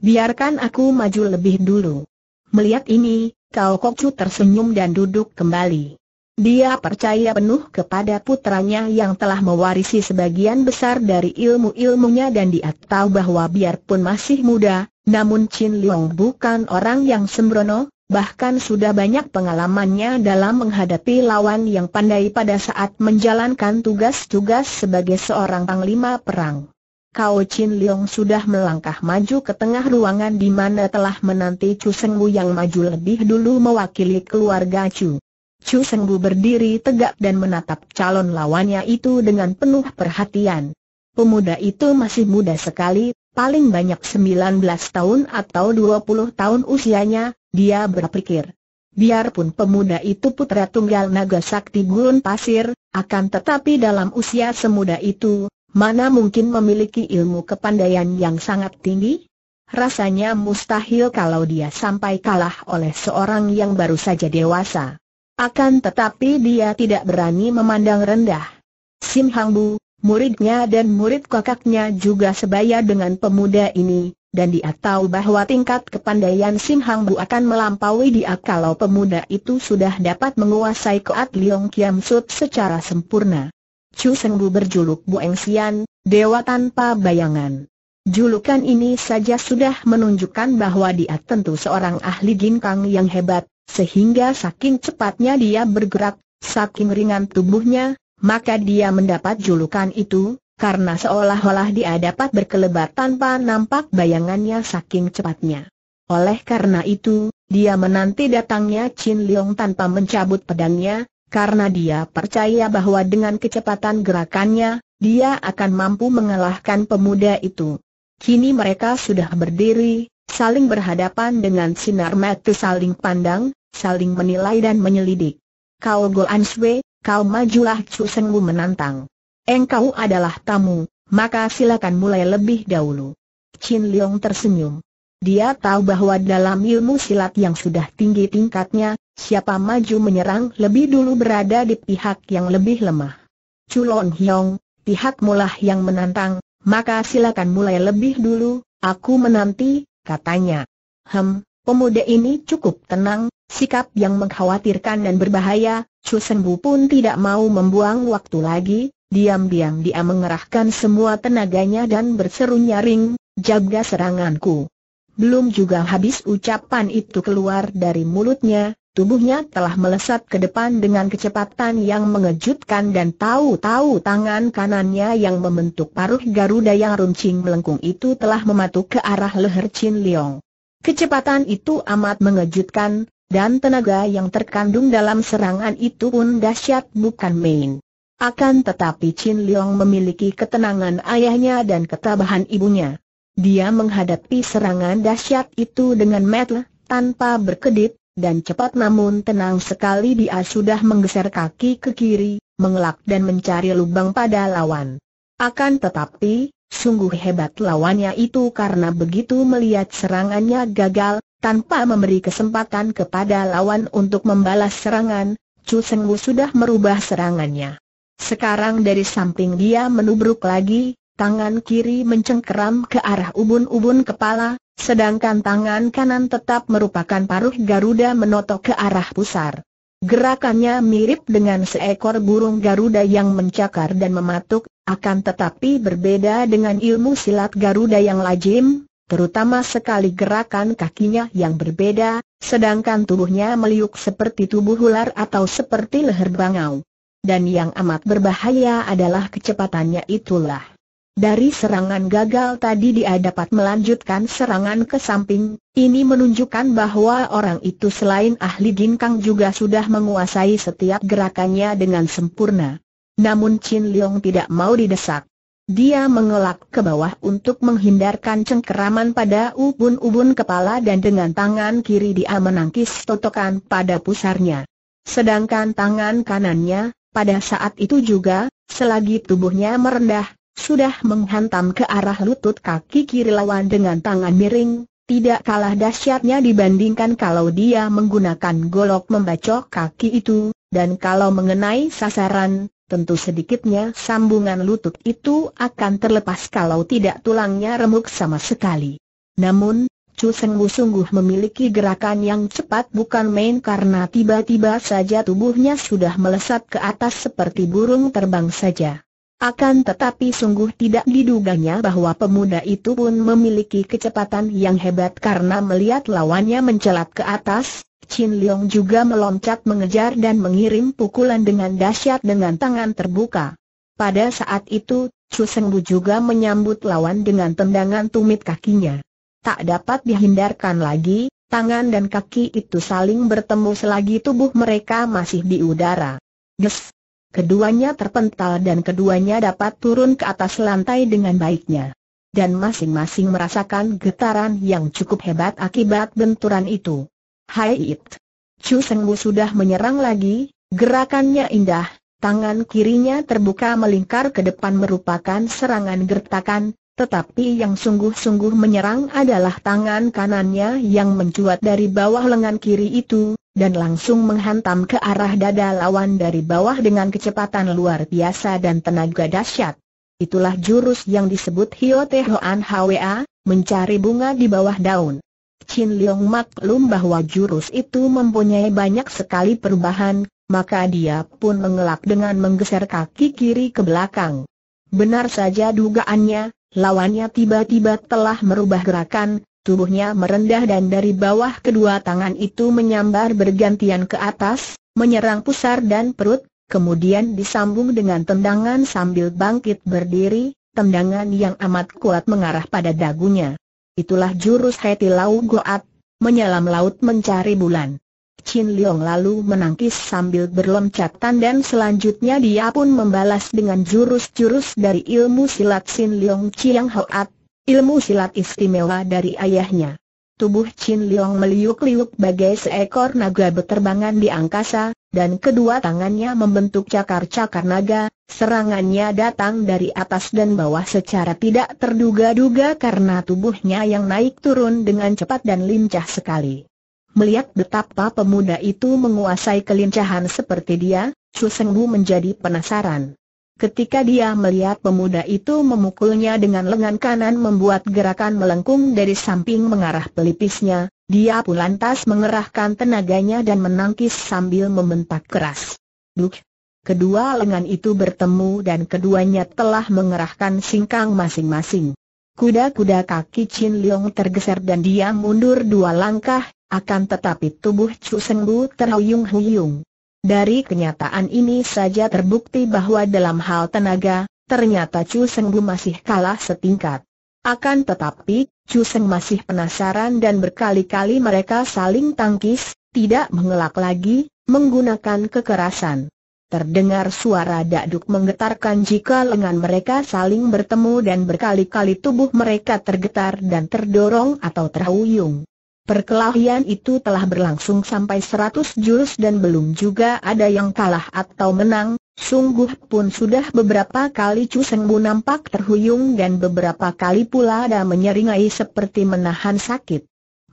Biarkan aku maju lebih dulu. Melihat ini, Kau Kokcu tersenyum dan duduk kembali. Dia percaya penuh kepada putranya yang telah mewarisi sebagian besar dari ilmu-ilmunya dan dia tahu bahwa biarpun masih muda, namun Chin Leong bukan orang yang sembrono, bahkan sudah banyak pengalamannya dalam menghadapi lawan yang pandai pada saat menjalankan tugas-tugas sebagai seorang panglima perang. Kau Chin Leong sudah melangkah maju ke tengah ruangan di mana telah menanti Chu Seng Bu yang maju lebih dulu mewakili keluarga Chu. Chu Seng Bu berdiri tegak dan menatap calon lawannya itu dengan penuh perhatian. Pemuda itu masih muda sekali, paling banyak 19 tahun atau 20 tahun usianya, dia berpikir. Biarpun pemuda itu putra tunggal naga sakti gurun pasir, akan tetapi dalam usia semuda itu, Mana mungkin memiliki ilmu kepandaian yang sangat tinggi? Rasanya mustahil kalau dia sampai kalah oleh seorang yang baru saja dewasa. Akan tetapi dia tidak berani memandang rendah. Sim Hang Bu, muridnya dan murid kakaknya juga sebaya dengan pemuda ini, dan dia tahu bahwa tingkat kepandaian Sim Hang Bu akan melampaui dia kalau pemuda itu sudah dapat menguasai Koat Liong Kiam Sut secara sempurna. Chu Sengbu berjuluk Bueng Sian, Dewa Tanpa Bayangan. Julukan ini saja sudah menunjukkan bahwa dia tentu seorang ahli ginkang yang hebat, sehingga saking cepatnya dia bergerak, saking ringan tubuhnya, maka dia mendapat julukan itu, karena seolah-olah dia dapat berkelebat tanpa nampak bayangannya saking cepatnya. Oleh karena itu, dia menanti datangnya Chin Leong tanpa mencabut pedangnya, karena dia percaya bahwa dengan kecepatan gerakannya, dia akan mampu mengalahkan pemuda itu. Kini mereka sudah berdiri, saling berhadapan dengan sinar mata saling pandang, saling menilai dan menyelidik. Kau Goan Swe, kau majulah Chu Wu menantang. Engkau adalah tamu, maka silakan mulai lebih dahulu. Chin Leong tersenyum. Dia tahu bahwa dalam ilmu silat yang sudah tinggi tingkatnya, siapa maju menyerang lebih dulu berada di pihak yang lebih lemah. Culon Hyong, pihak mulah yang menantang, maka silakan mulai lebih dulu, aku menanti, katanya. Hem, pemuda ini cukup tenang, sikap yang mengkhawatirkan dan berbahaya, Chu bu pun tidak mau membuang waktu lagi, diam-diam dia mengerahkan semua tenaganya dan berseru nyaring, jaga seranganku. Belum juga habis ucapan itu keluar dari mulutnya, Tubuhnya telah melesat ke depan dengan kecepatan yang mengejutkan dan tahu-tahu tangan kanannya yang membentuk paruh Garuda yang runcing melengkung itu telah mematuk ke arah leher Chin Leong. Kecepatan itu amat mengejutkan, dan tenaga yang terkandung dalam serangan itu pun dahsyat bukan main. Akan tetapi Chin Leong memiliki ketenangan ayahnya dan ketabahan ibunya. Dia menghadapi serangan dahsyat itu dengan metel, tanpa berkedip, dan cepat namun tenang sekali dia sudah menggeser kaki ke kiri, mengelak dan mencari lubang pada lawan. Akan tetapi, sungguh hebat lawannya itu karena begitu melihat serangannya gagal, tanpa memberi kesempatan kepada lawan untuk membalas serangan, Chu Seng sudah merubah serangannya. Sekarang dari samping dia menubruk lagi, Tangan kiri mencengkeram ke arah ubun-ubun kepala, sedangkan tangan kanan tetap merupakan paruh Garuda menotok ke arah pusar. Gerakannya mirip dengan seekor burung Garuda yang mencakar dan mematuk, akan tetapi berbeda dengan ilmu silat Garuda yang lazim, terutama sekali gerakan kakinya yang berbeda, sedangkan tubuhnya meliuk seperti tubuh ular atau seperti leher bangau. Dan yang amat berbahaya adalah kecepatannya itulah. Dari serangan gagal tadi dia dapat melanjutkan serangan ke samping, ini menunjukkan bahwa orang itu selain ahli ginkang juga sudah menguasai setiap gerakannya dengan sempurna. Namun Chin Leong tidak mau didesak. Dia mengelak ke bawah untuk menghindarkan cengkeraman pada ubun-ubun kepala dan dengan tangan kiri dia menangkis totokan pada pusarnya. Sedangkan tangan kanannya, pada saat itu juga, selagi tubuhnya merendah, sudah menghantam ke arah lutut kaki kiri lawan dengan tangan miring, tidak kalah dahsyatnya dibandingkan kalau dia menggunakan golok membacok kaki itu, dan kalau mengenai sasaran, tentu sedikitnya sambungan lutut itu akan terlepas kalau tidak tulangnya remuk sama sekali. Namun, Chu Seng sungguh memiliki gerakan yang cepat bukan main karena tiba-tiba saja tubuhnya sudah melesat ke atas seperti burung terbang saja. Akan tetapi sungguh tidak diduganya bahwa pemuda itu pun memiliki kecepatan yang hebat karena melihat lawannya mencelat ke atas, Chin Leong juga meloncat mengejar dan mengirim pukulan dengan dahsyat dengan tangan terbuka. Pada saat itu, Chu Seng Bu juga menyambut lawan dengan tendangan tumit kakinya. Tak dapat dihindarkan lagi, tangan dan kaki itu saling bertemu selagi tubuh mereka masih di udara. Des! Keduanya terpental dan keduanya dapat turun ke atas lantai dengan baiknya. Dan masing-masing merasakan getaran yang cukup hebat akibat benturan itu. Hai It! Chu Wu sudah menyerang lagi, gerakannya indah, tangan kirinya terbuka melingkar ke depan merupakan serangan gertakan, tetapi yang sungguh-sungguh menyerang adalah tangan kanannya yang mencuat dari bawah lengan kiri itu, dan langsung menghantam ke arah dada lawan dari bawah dengan kecepatan luar biasa dan tenaga dahsyat. Itulah jurus yang disebut Hio Te Hoan Hwa, mencari bunga di bawah daun. Chin Leong maklum bahwa jurus itu mempunyai banyak sekali perubahan, maka dia pun mengelak dengan menggeser kaki kiri ke belakang. Benar saja dugaannya, Lawannya tiba-tiba telah merubah gerakan, tubuhnya merendah dan dari bawah kedua tangan itu menyambar bergantian ke atas, menyerang pusar dan perut, kemudian disambung dengan tendangan sambil bangkit berdiri, tendangan yang amat kuat mengarah pada dagunya. Itulah jurus Heti Lau Goat, menyelam laut mencari bulan. Chin Leong lalu menangkis sambil berloncatan dan selanjutnya dia pun membalas dengan jurus-jurus dari ilmu silat Chin Leong Chiang Hoat, ilmu silat istimewa dari ayahnya. Tubuh Chin Leong meliuk-liuk bagai seekor naga berterbangan di angkasa, dan kedua tangannya membentuk cakar-cakar naga, serangannya datang dari atas dan bawah secara tidak terduga-duga karena tubuhnya yang naik turun dengan cepat dan lincah sekali. Melihat betapa pemuda itu menguasai kelincahan seperti dia, Suseng Wu menjadi penasaran. Ketika dia melihat pemuda itu memukulnya dengan lengan kanan membuat gerakan melengkung dari samping mengarah pelipisnya, dia pun lantas mengerahkan tenaganya dan menangkis sambil membentak keras. Duk! Kedua lengan itu bertemu dan keduanya telah mengerahkan singkang masing-masing. Kuda-kuda kaki Chin Leong tergeser dan dia mundur dua langkah, akan tetapi tubuh Chu Seng terhuyung-huyung. Dari kenyataan ini saja terbukti bahwa dalam hal tenaga, ternyata Chu Seng masih kalah setingkat. Akan tetapi, Chu Seng masih penasaran dan berkali-kali mereka saling tangkis, tidak mengelak lagi, menggunakan kekerasan. Terdengar suara dakduk menggetarkan jika lengan mereka saling bertemu dan berkali-kali tubuh mereka tergetar dan terdorong atau terhuyung. Perkelahian itu telah berlangsung sampai seratus jurus dan belum juga ada yang kalah atau menang, sungguh pun sudah beberapa kali Chu Sengbu nampak terhuyung dan beberapa kali pula ada menyeringai seperti menahan sakit.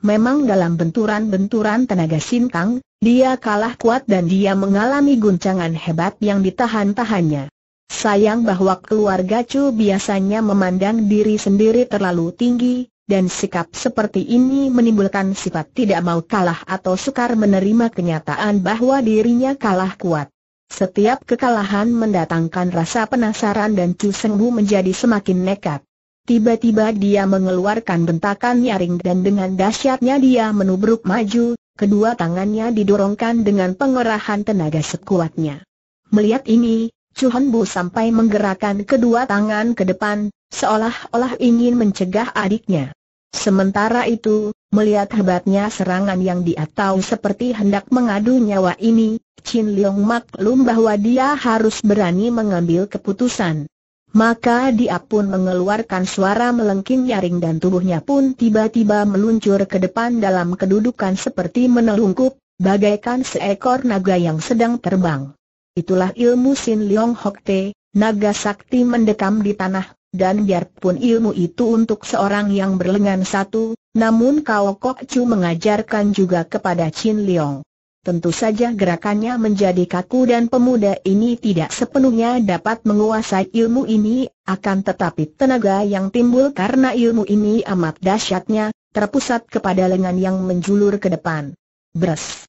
Memang dalam benturan-benturan tenaga sintang, dia kalah kuat dan dia mengalami guncangan hebat yang ditahan-tahannya. Sayang bahwa keluarga Chu biasanya memandang diri sendiri terlalu tinggi, dan sikap seperti ini menimbulkan sifat tidak mau kalah atau sukar menerima kenyataan bahwa dirinya kalah kuat. Setiap kekalahan mendatangkan rasa penasaran dan Chu Bu menjadi semakin nekat. Tiba-tiba dia mengeluarkan bentakan nyaring dan dengan dahsyatnya dia menubruk maju, kedua tangannya didorongkan dengan pengerahan tenaga sekuatnya. Melihat ini, Chu Hon Bu sampai menggerakkan kedua tangan ke depan, seolah-olah ingin mencegah adiknya. Sementara itu, melihat hebatnya serangan yang dia tahu seperti hendak mengadu nyawa ini, Chin Leong maklum bahwa dia harus berani mengambil keputusan. Maka dia pun mengeluarkan suara melengking nyaring dan tubuhnya pun tiba-tiba meluncur ke depan dalam kedudukan seperti menelungkup, bagaikan seekor naga yang sedang terbang. Itulah ilmu Sin Leong Hok Te, naga sakti mendekam di tanah dan biarpun ilmu itu untuk seorang yang berlengan satu, namun kau Kok Chu mengajarkan juga kepada Chin Leong. Tentu saja gerakannya menjadi kaku dan pemuda ini tidak sepenuhnya dapat menguasai ilmu ini, akan tetapi tenaga yang timbul karena ilmu ini amat dahsyatnya, terpusat kepada lengan yang menjulur ke depan. Bres!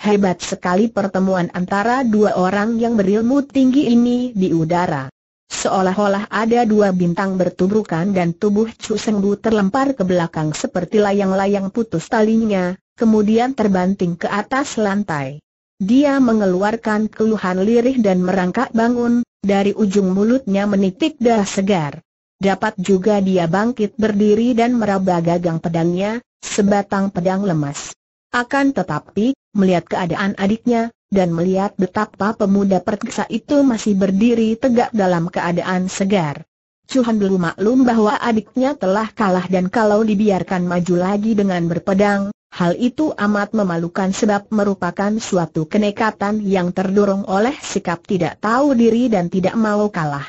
Hebat sekali pertemuan antara dua orang yang berilmu tinggi ini di udara. Seolah-olah ada dua bintang bertubrukan dan tubuh Chu Sengbu terlempar ke belakang seperti layang-layang putus talinya, kemudian terbanting ke atas lantai. Dia mengeluarkan keluhan lirih dan merangkak bangun, dari ujung mulutnya menitik darah segar. Dapat juga dia bangkit berdiri dan meraba gagang pedangnya, sebatang pedang lemas. Akan tetapi, melihat keadaan adiknya, dan melihat betapa pemuda perkasa itu masih berdiri tegak dalam keadaan segar. Cuhan belum maklum bahwa adiknya telah kalah dan kalau dibiarkan maju lagi dengan berpedang, hal itu amat memalukan sebab merupakan suatu kenekatan yang terdorong oleh sikap tidak tahu diri dan tidak mau kalah.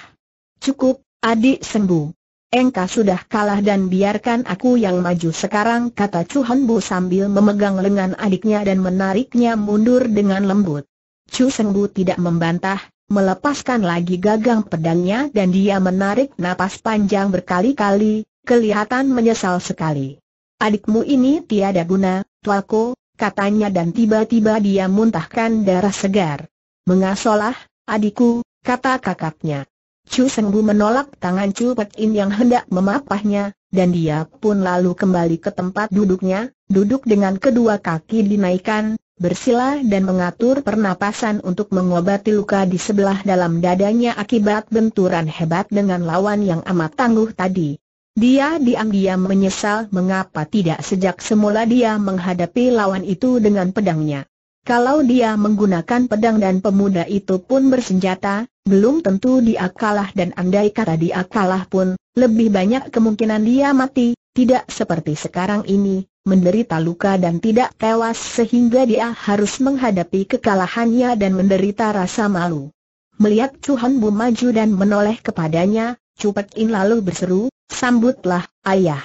Cukup, adik sembuh. Engkau sudah kalah dan biarkan aku yang maju sekarang kata Chu Han Bu sambil memegang lengan adiknya dan menariknya mundur dengan lembut. Chu Seng Bu tidak membantah, melepaskan lagi gagang pedangnya dan dia menarik napas panjang berkali-kali, kelihatan menyesal sekali. Adikmu ini tiada guna, tuaku, katanya dan tiba-tiba dia muntahkan darah segar. Mengasolah, adikku, kata kakaknya. Chu Senggu menolak tangan Chu Pek In yang hendak memapahnya, dan dia pun lalu kembali ke tempat duduknya, duduk dengan kedua kaki dinaikkan, bersila dan mengatur pernapasan untuk mengobati luka di sebelah dalam dadanya akibat benturan hebat dengan lawan yang amat tangguh tadi. Dia diam-diam menyesal mengapa tidak sejak semula dia menghadapi lawan itu dengan pedangnya. Kalau dia menggunakan pedang dan pemuda itu pun bersenjata, belum tentu dia kalah dan andai kata dia kalah pun, lebih banyak kemungkinan dia mati, tidak seperti sekarang ini, menderita luka dan tidak tewas sehingga dia harus menghadapi kekalahannya dan menderita rasa malu. Melihat Cuhan Bu maju dan menoleh kepadanya, Cupet In lalu berseru, sambutlah, ayah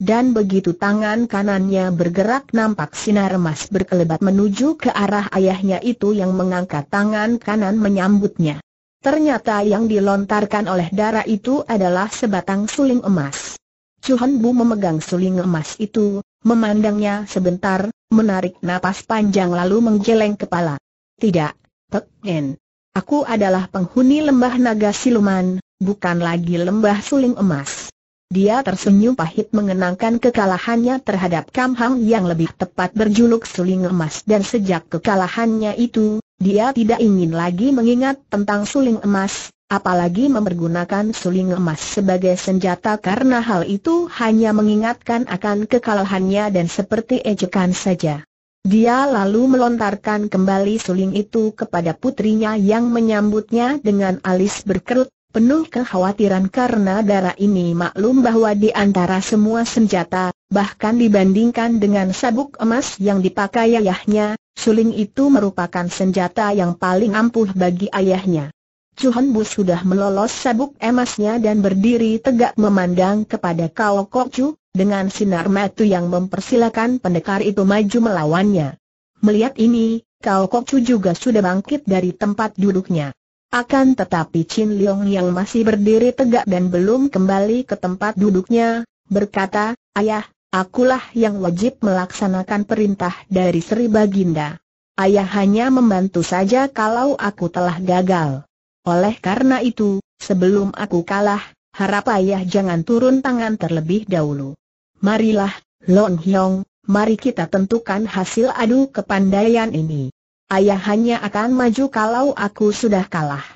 dan begitu tangan kanannya bergerak nampak sinar emas berkelebat menuju ke arah ayahnya itu yang mengangkat tangan kanan menyambutnya. Ternyata yang dilontarkan oleh darah itu adalah sebatang suling emas. Chuhan Bu memegang suling emas itu, memandangnya sebentar, menarik napas panjang lalu menggeleng kepala. Tidak, Pek En. Aku adalah penghuni lembah naga siluman, bukan lagi lembah suling emas. Dia tersenyum pahit mengenangkan kekalahannya terhadap Kam Hang yang lebih tepat berjuluk suling emas dan sejak kekalahannya itu, dia tidak ingin lagi mengingat tentang suling emas, apalagi mempergunakan suling emas sebagai senjata karena hal itu hanya mengingatkan akan kekalahannya dan seperti ejekan saja. Dia lalu melontarkan kembali suling itu kepada putrinya yang menyambutnya dengan alis berkerut, penuh kekhawatiran karena darah ini maklum bahwa di antara semua senjata, bahkan dibandingkan dengan sabuk emas yang dipakai ayahnya, suling itu merupakan senjata yang paling ampuh bagi ayahnya. Chuhan Bu sudah melolos sabuk emasnya dan berdiri tegak memandang kepada Kao Kok Chu, dengan sinar matu yang mempersilakan pendekar itu maju melawannya. Melihat ini, Kao Kok Chu juga sudah bangkit dari tempat duduknya. Akan tetapi Chin Leong yang masih berdiri tegak dan belum kembali ke tempat duduknya, berkata, Ayah, akulah yang wajib melaksanakan perintah dari Sri Baginda. Ayah hanya membantu saja kalau aku telah gagal. Oleh karena itu, sebelum aku kalah, harap ayah jangan turun tangan terlebih dahulu. Marilah, Long Hyong, mari kita tentukan hasil adu kepandaian ini. Ayah hanya akan maju kalau aku sudah kalah.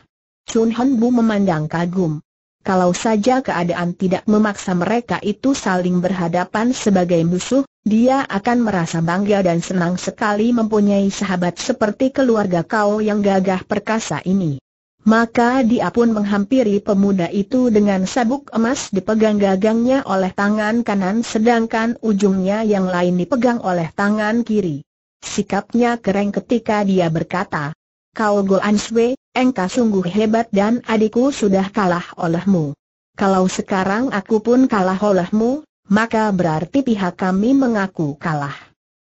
Chun Hon Bu memandang kagum. Kalau saja keadaan tidak memaksa mereka itu saling berhadapan sebagai musuh, dia akan merasa bangga dan senang sekali mempunyai sahabat seperti keluarga kau yang gagah perkasa ini. Maka dia pun menghampiri pemuda itu dengan sabuk emas dipegang gagangnya oleh tangan kanan sedangkan ujungnya yang lain dipegang oleh tangan kiri. Sikapnya kering ketika dia berkata, Kau Goan Swe, engkau sungguh hebat dan adikku sudah kalah olehmu. Kalau sekarang aku pun kalah olehmu, maka berarti pihak kami mengaku kalah.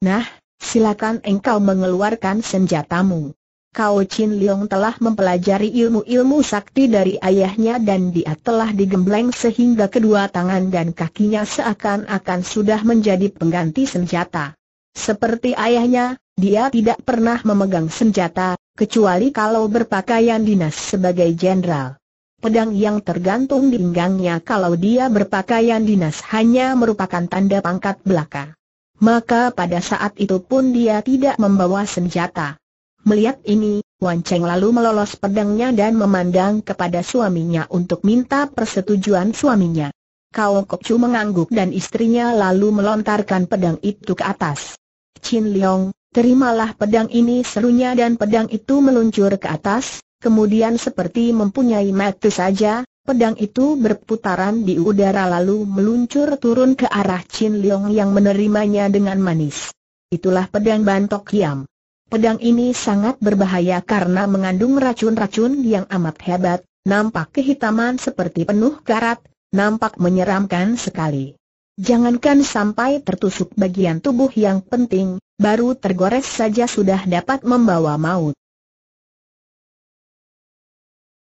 Nah, silakan engkau mengeluarkan senjatamu. Kau Chin Leong telah mempelajari ilmu-ilmu sakti dari ayahnya dan dia telah digembleng sehingga kedua tangan dan kakinya seakan-akan sudah menjadi pengganti senjata. Seperti ayahnya, dia tidak pernah memegang senjata, kecuali kalau berpakaian dinas sebagai jenderal. Pedang yang tergantung di pinggangnya kalau dia berpakaian dinas hanya merupakan tanda pangkat belaka. Maka pada saat itu pun dia tidak membawa senjata. Melihat ini, Wan Cheng lalu melolos pedangnya dan memandang kepada suaminya untuk minta persetujuan suaminya. Kao Kokcu mengangguk dan istrinya lalu melontarkan pedang itu ke atas. Chin Leong, terimalah pedang ini serunya dan pedang itu meluncur ke atas, kemudian seperti mempunyai mata saja, pedang itu berputaran di udara lalu meluncur turun ke arah Chin Leong yang menerimanya dengan manis. Itulah pedang bantok Yam. Pedang ini sangat berbahaya karena mengandung racun-racun yang amat hebat, nampak kehitaman seperti penuh karat, nampak menyeramkan sekali. Jangankan sampai tertusuk bagian tubuh yang penting, baru tergores saja sudah dapat membawa maut.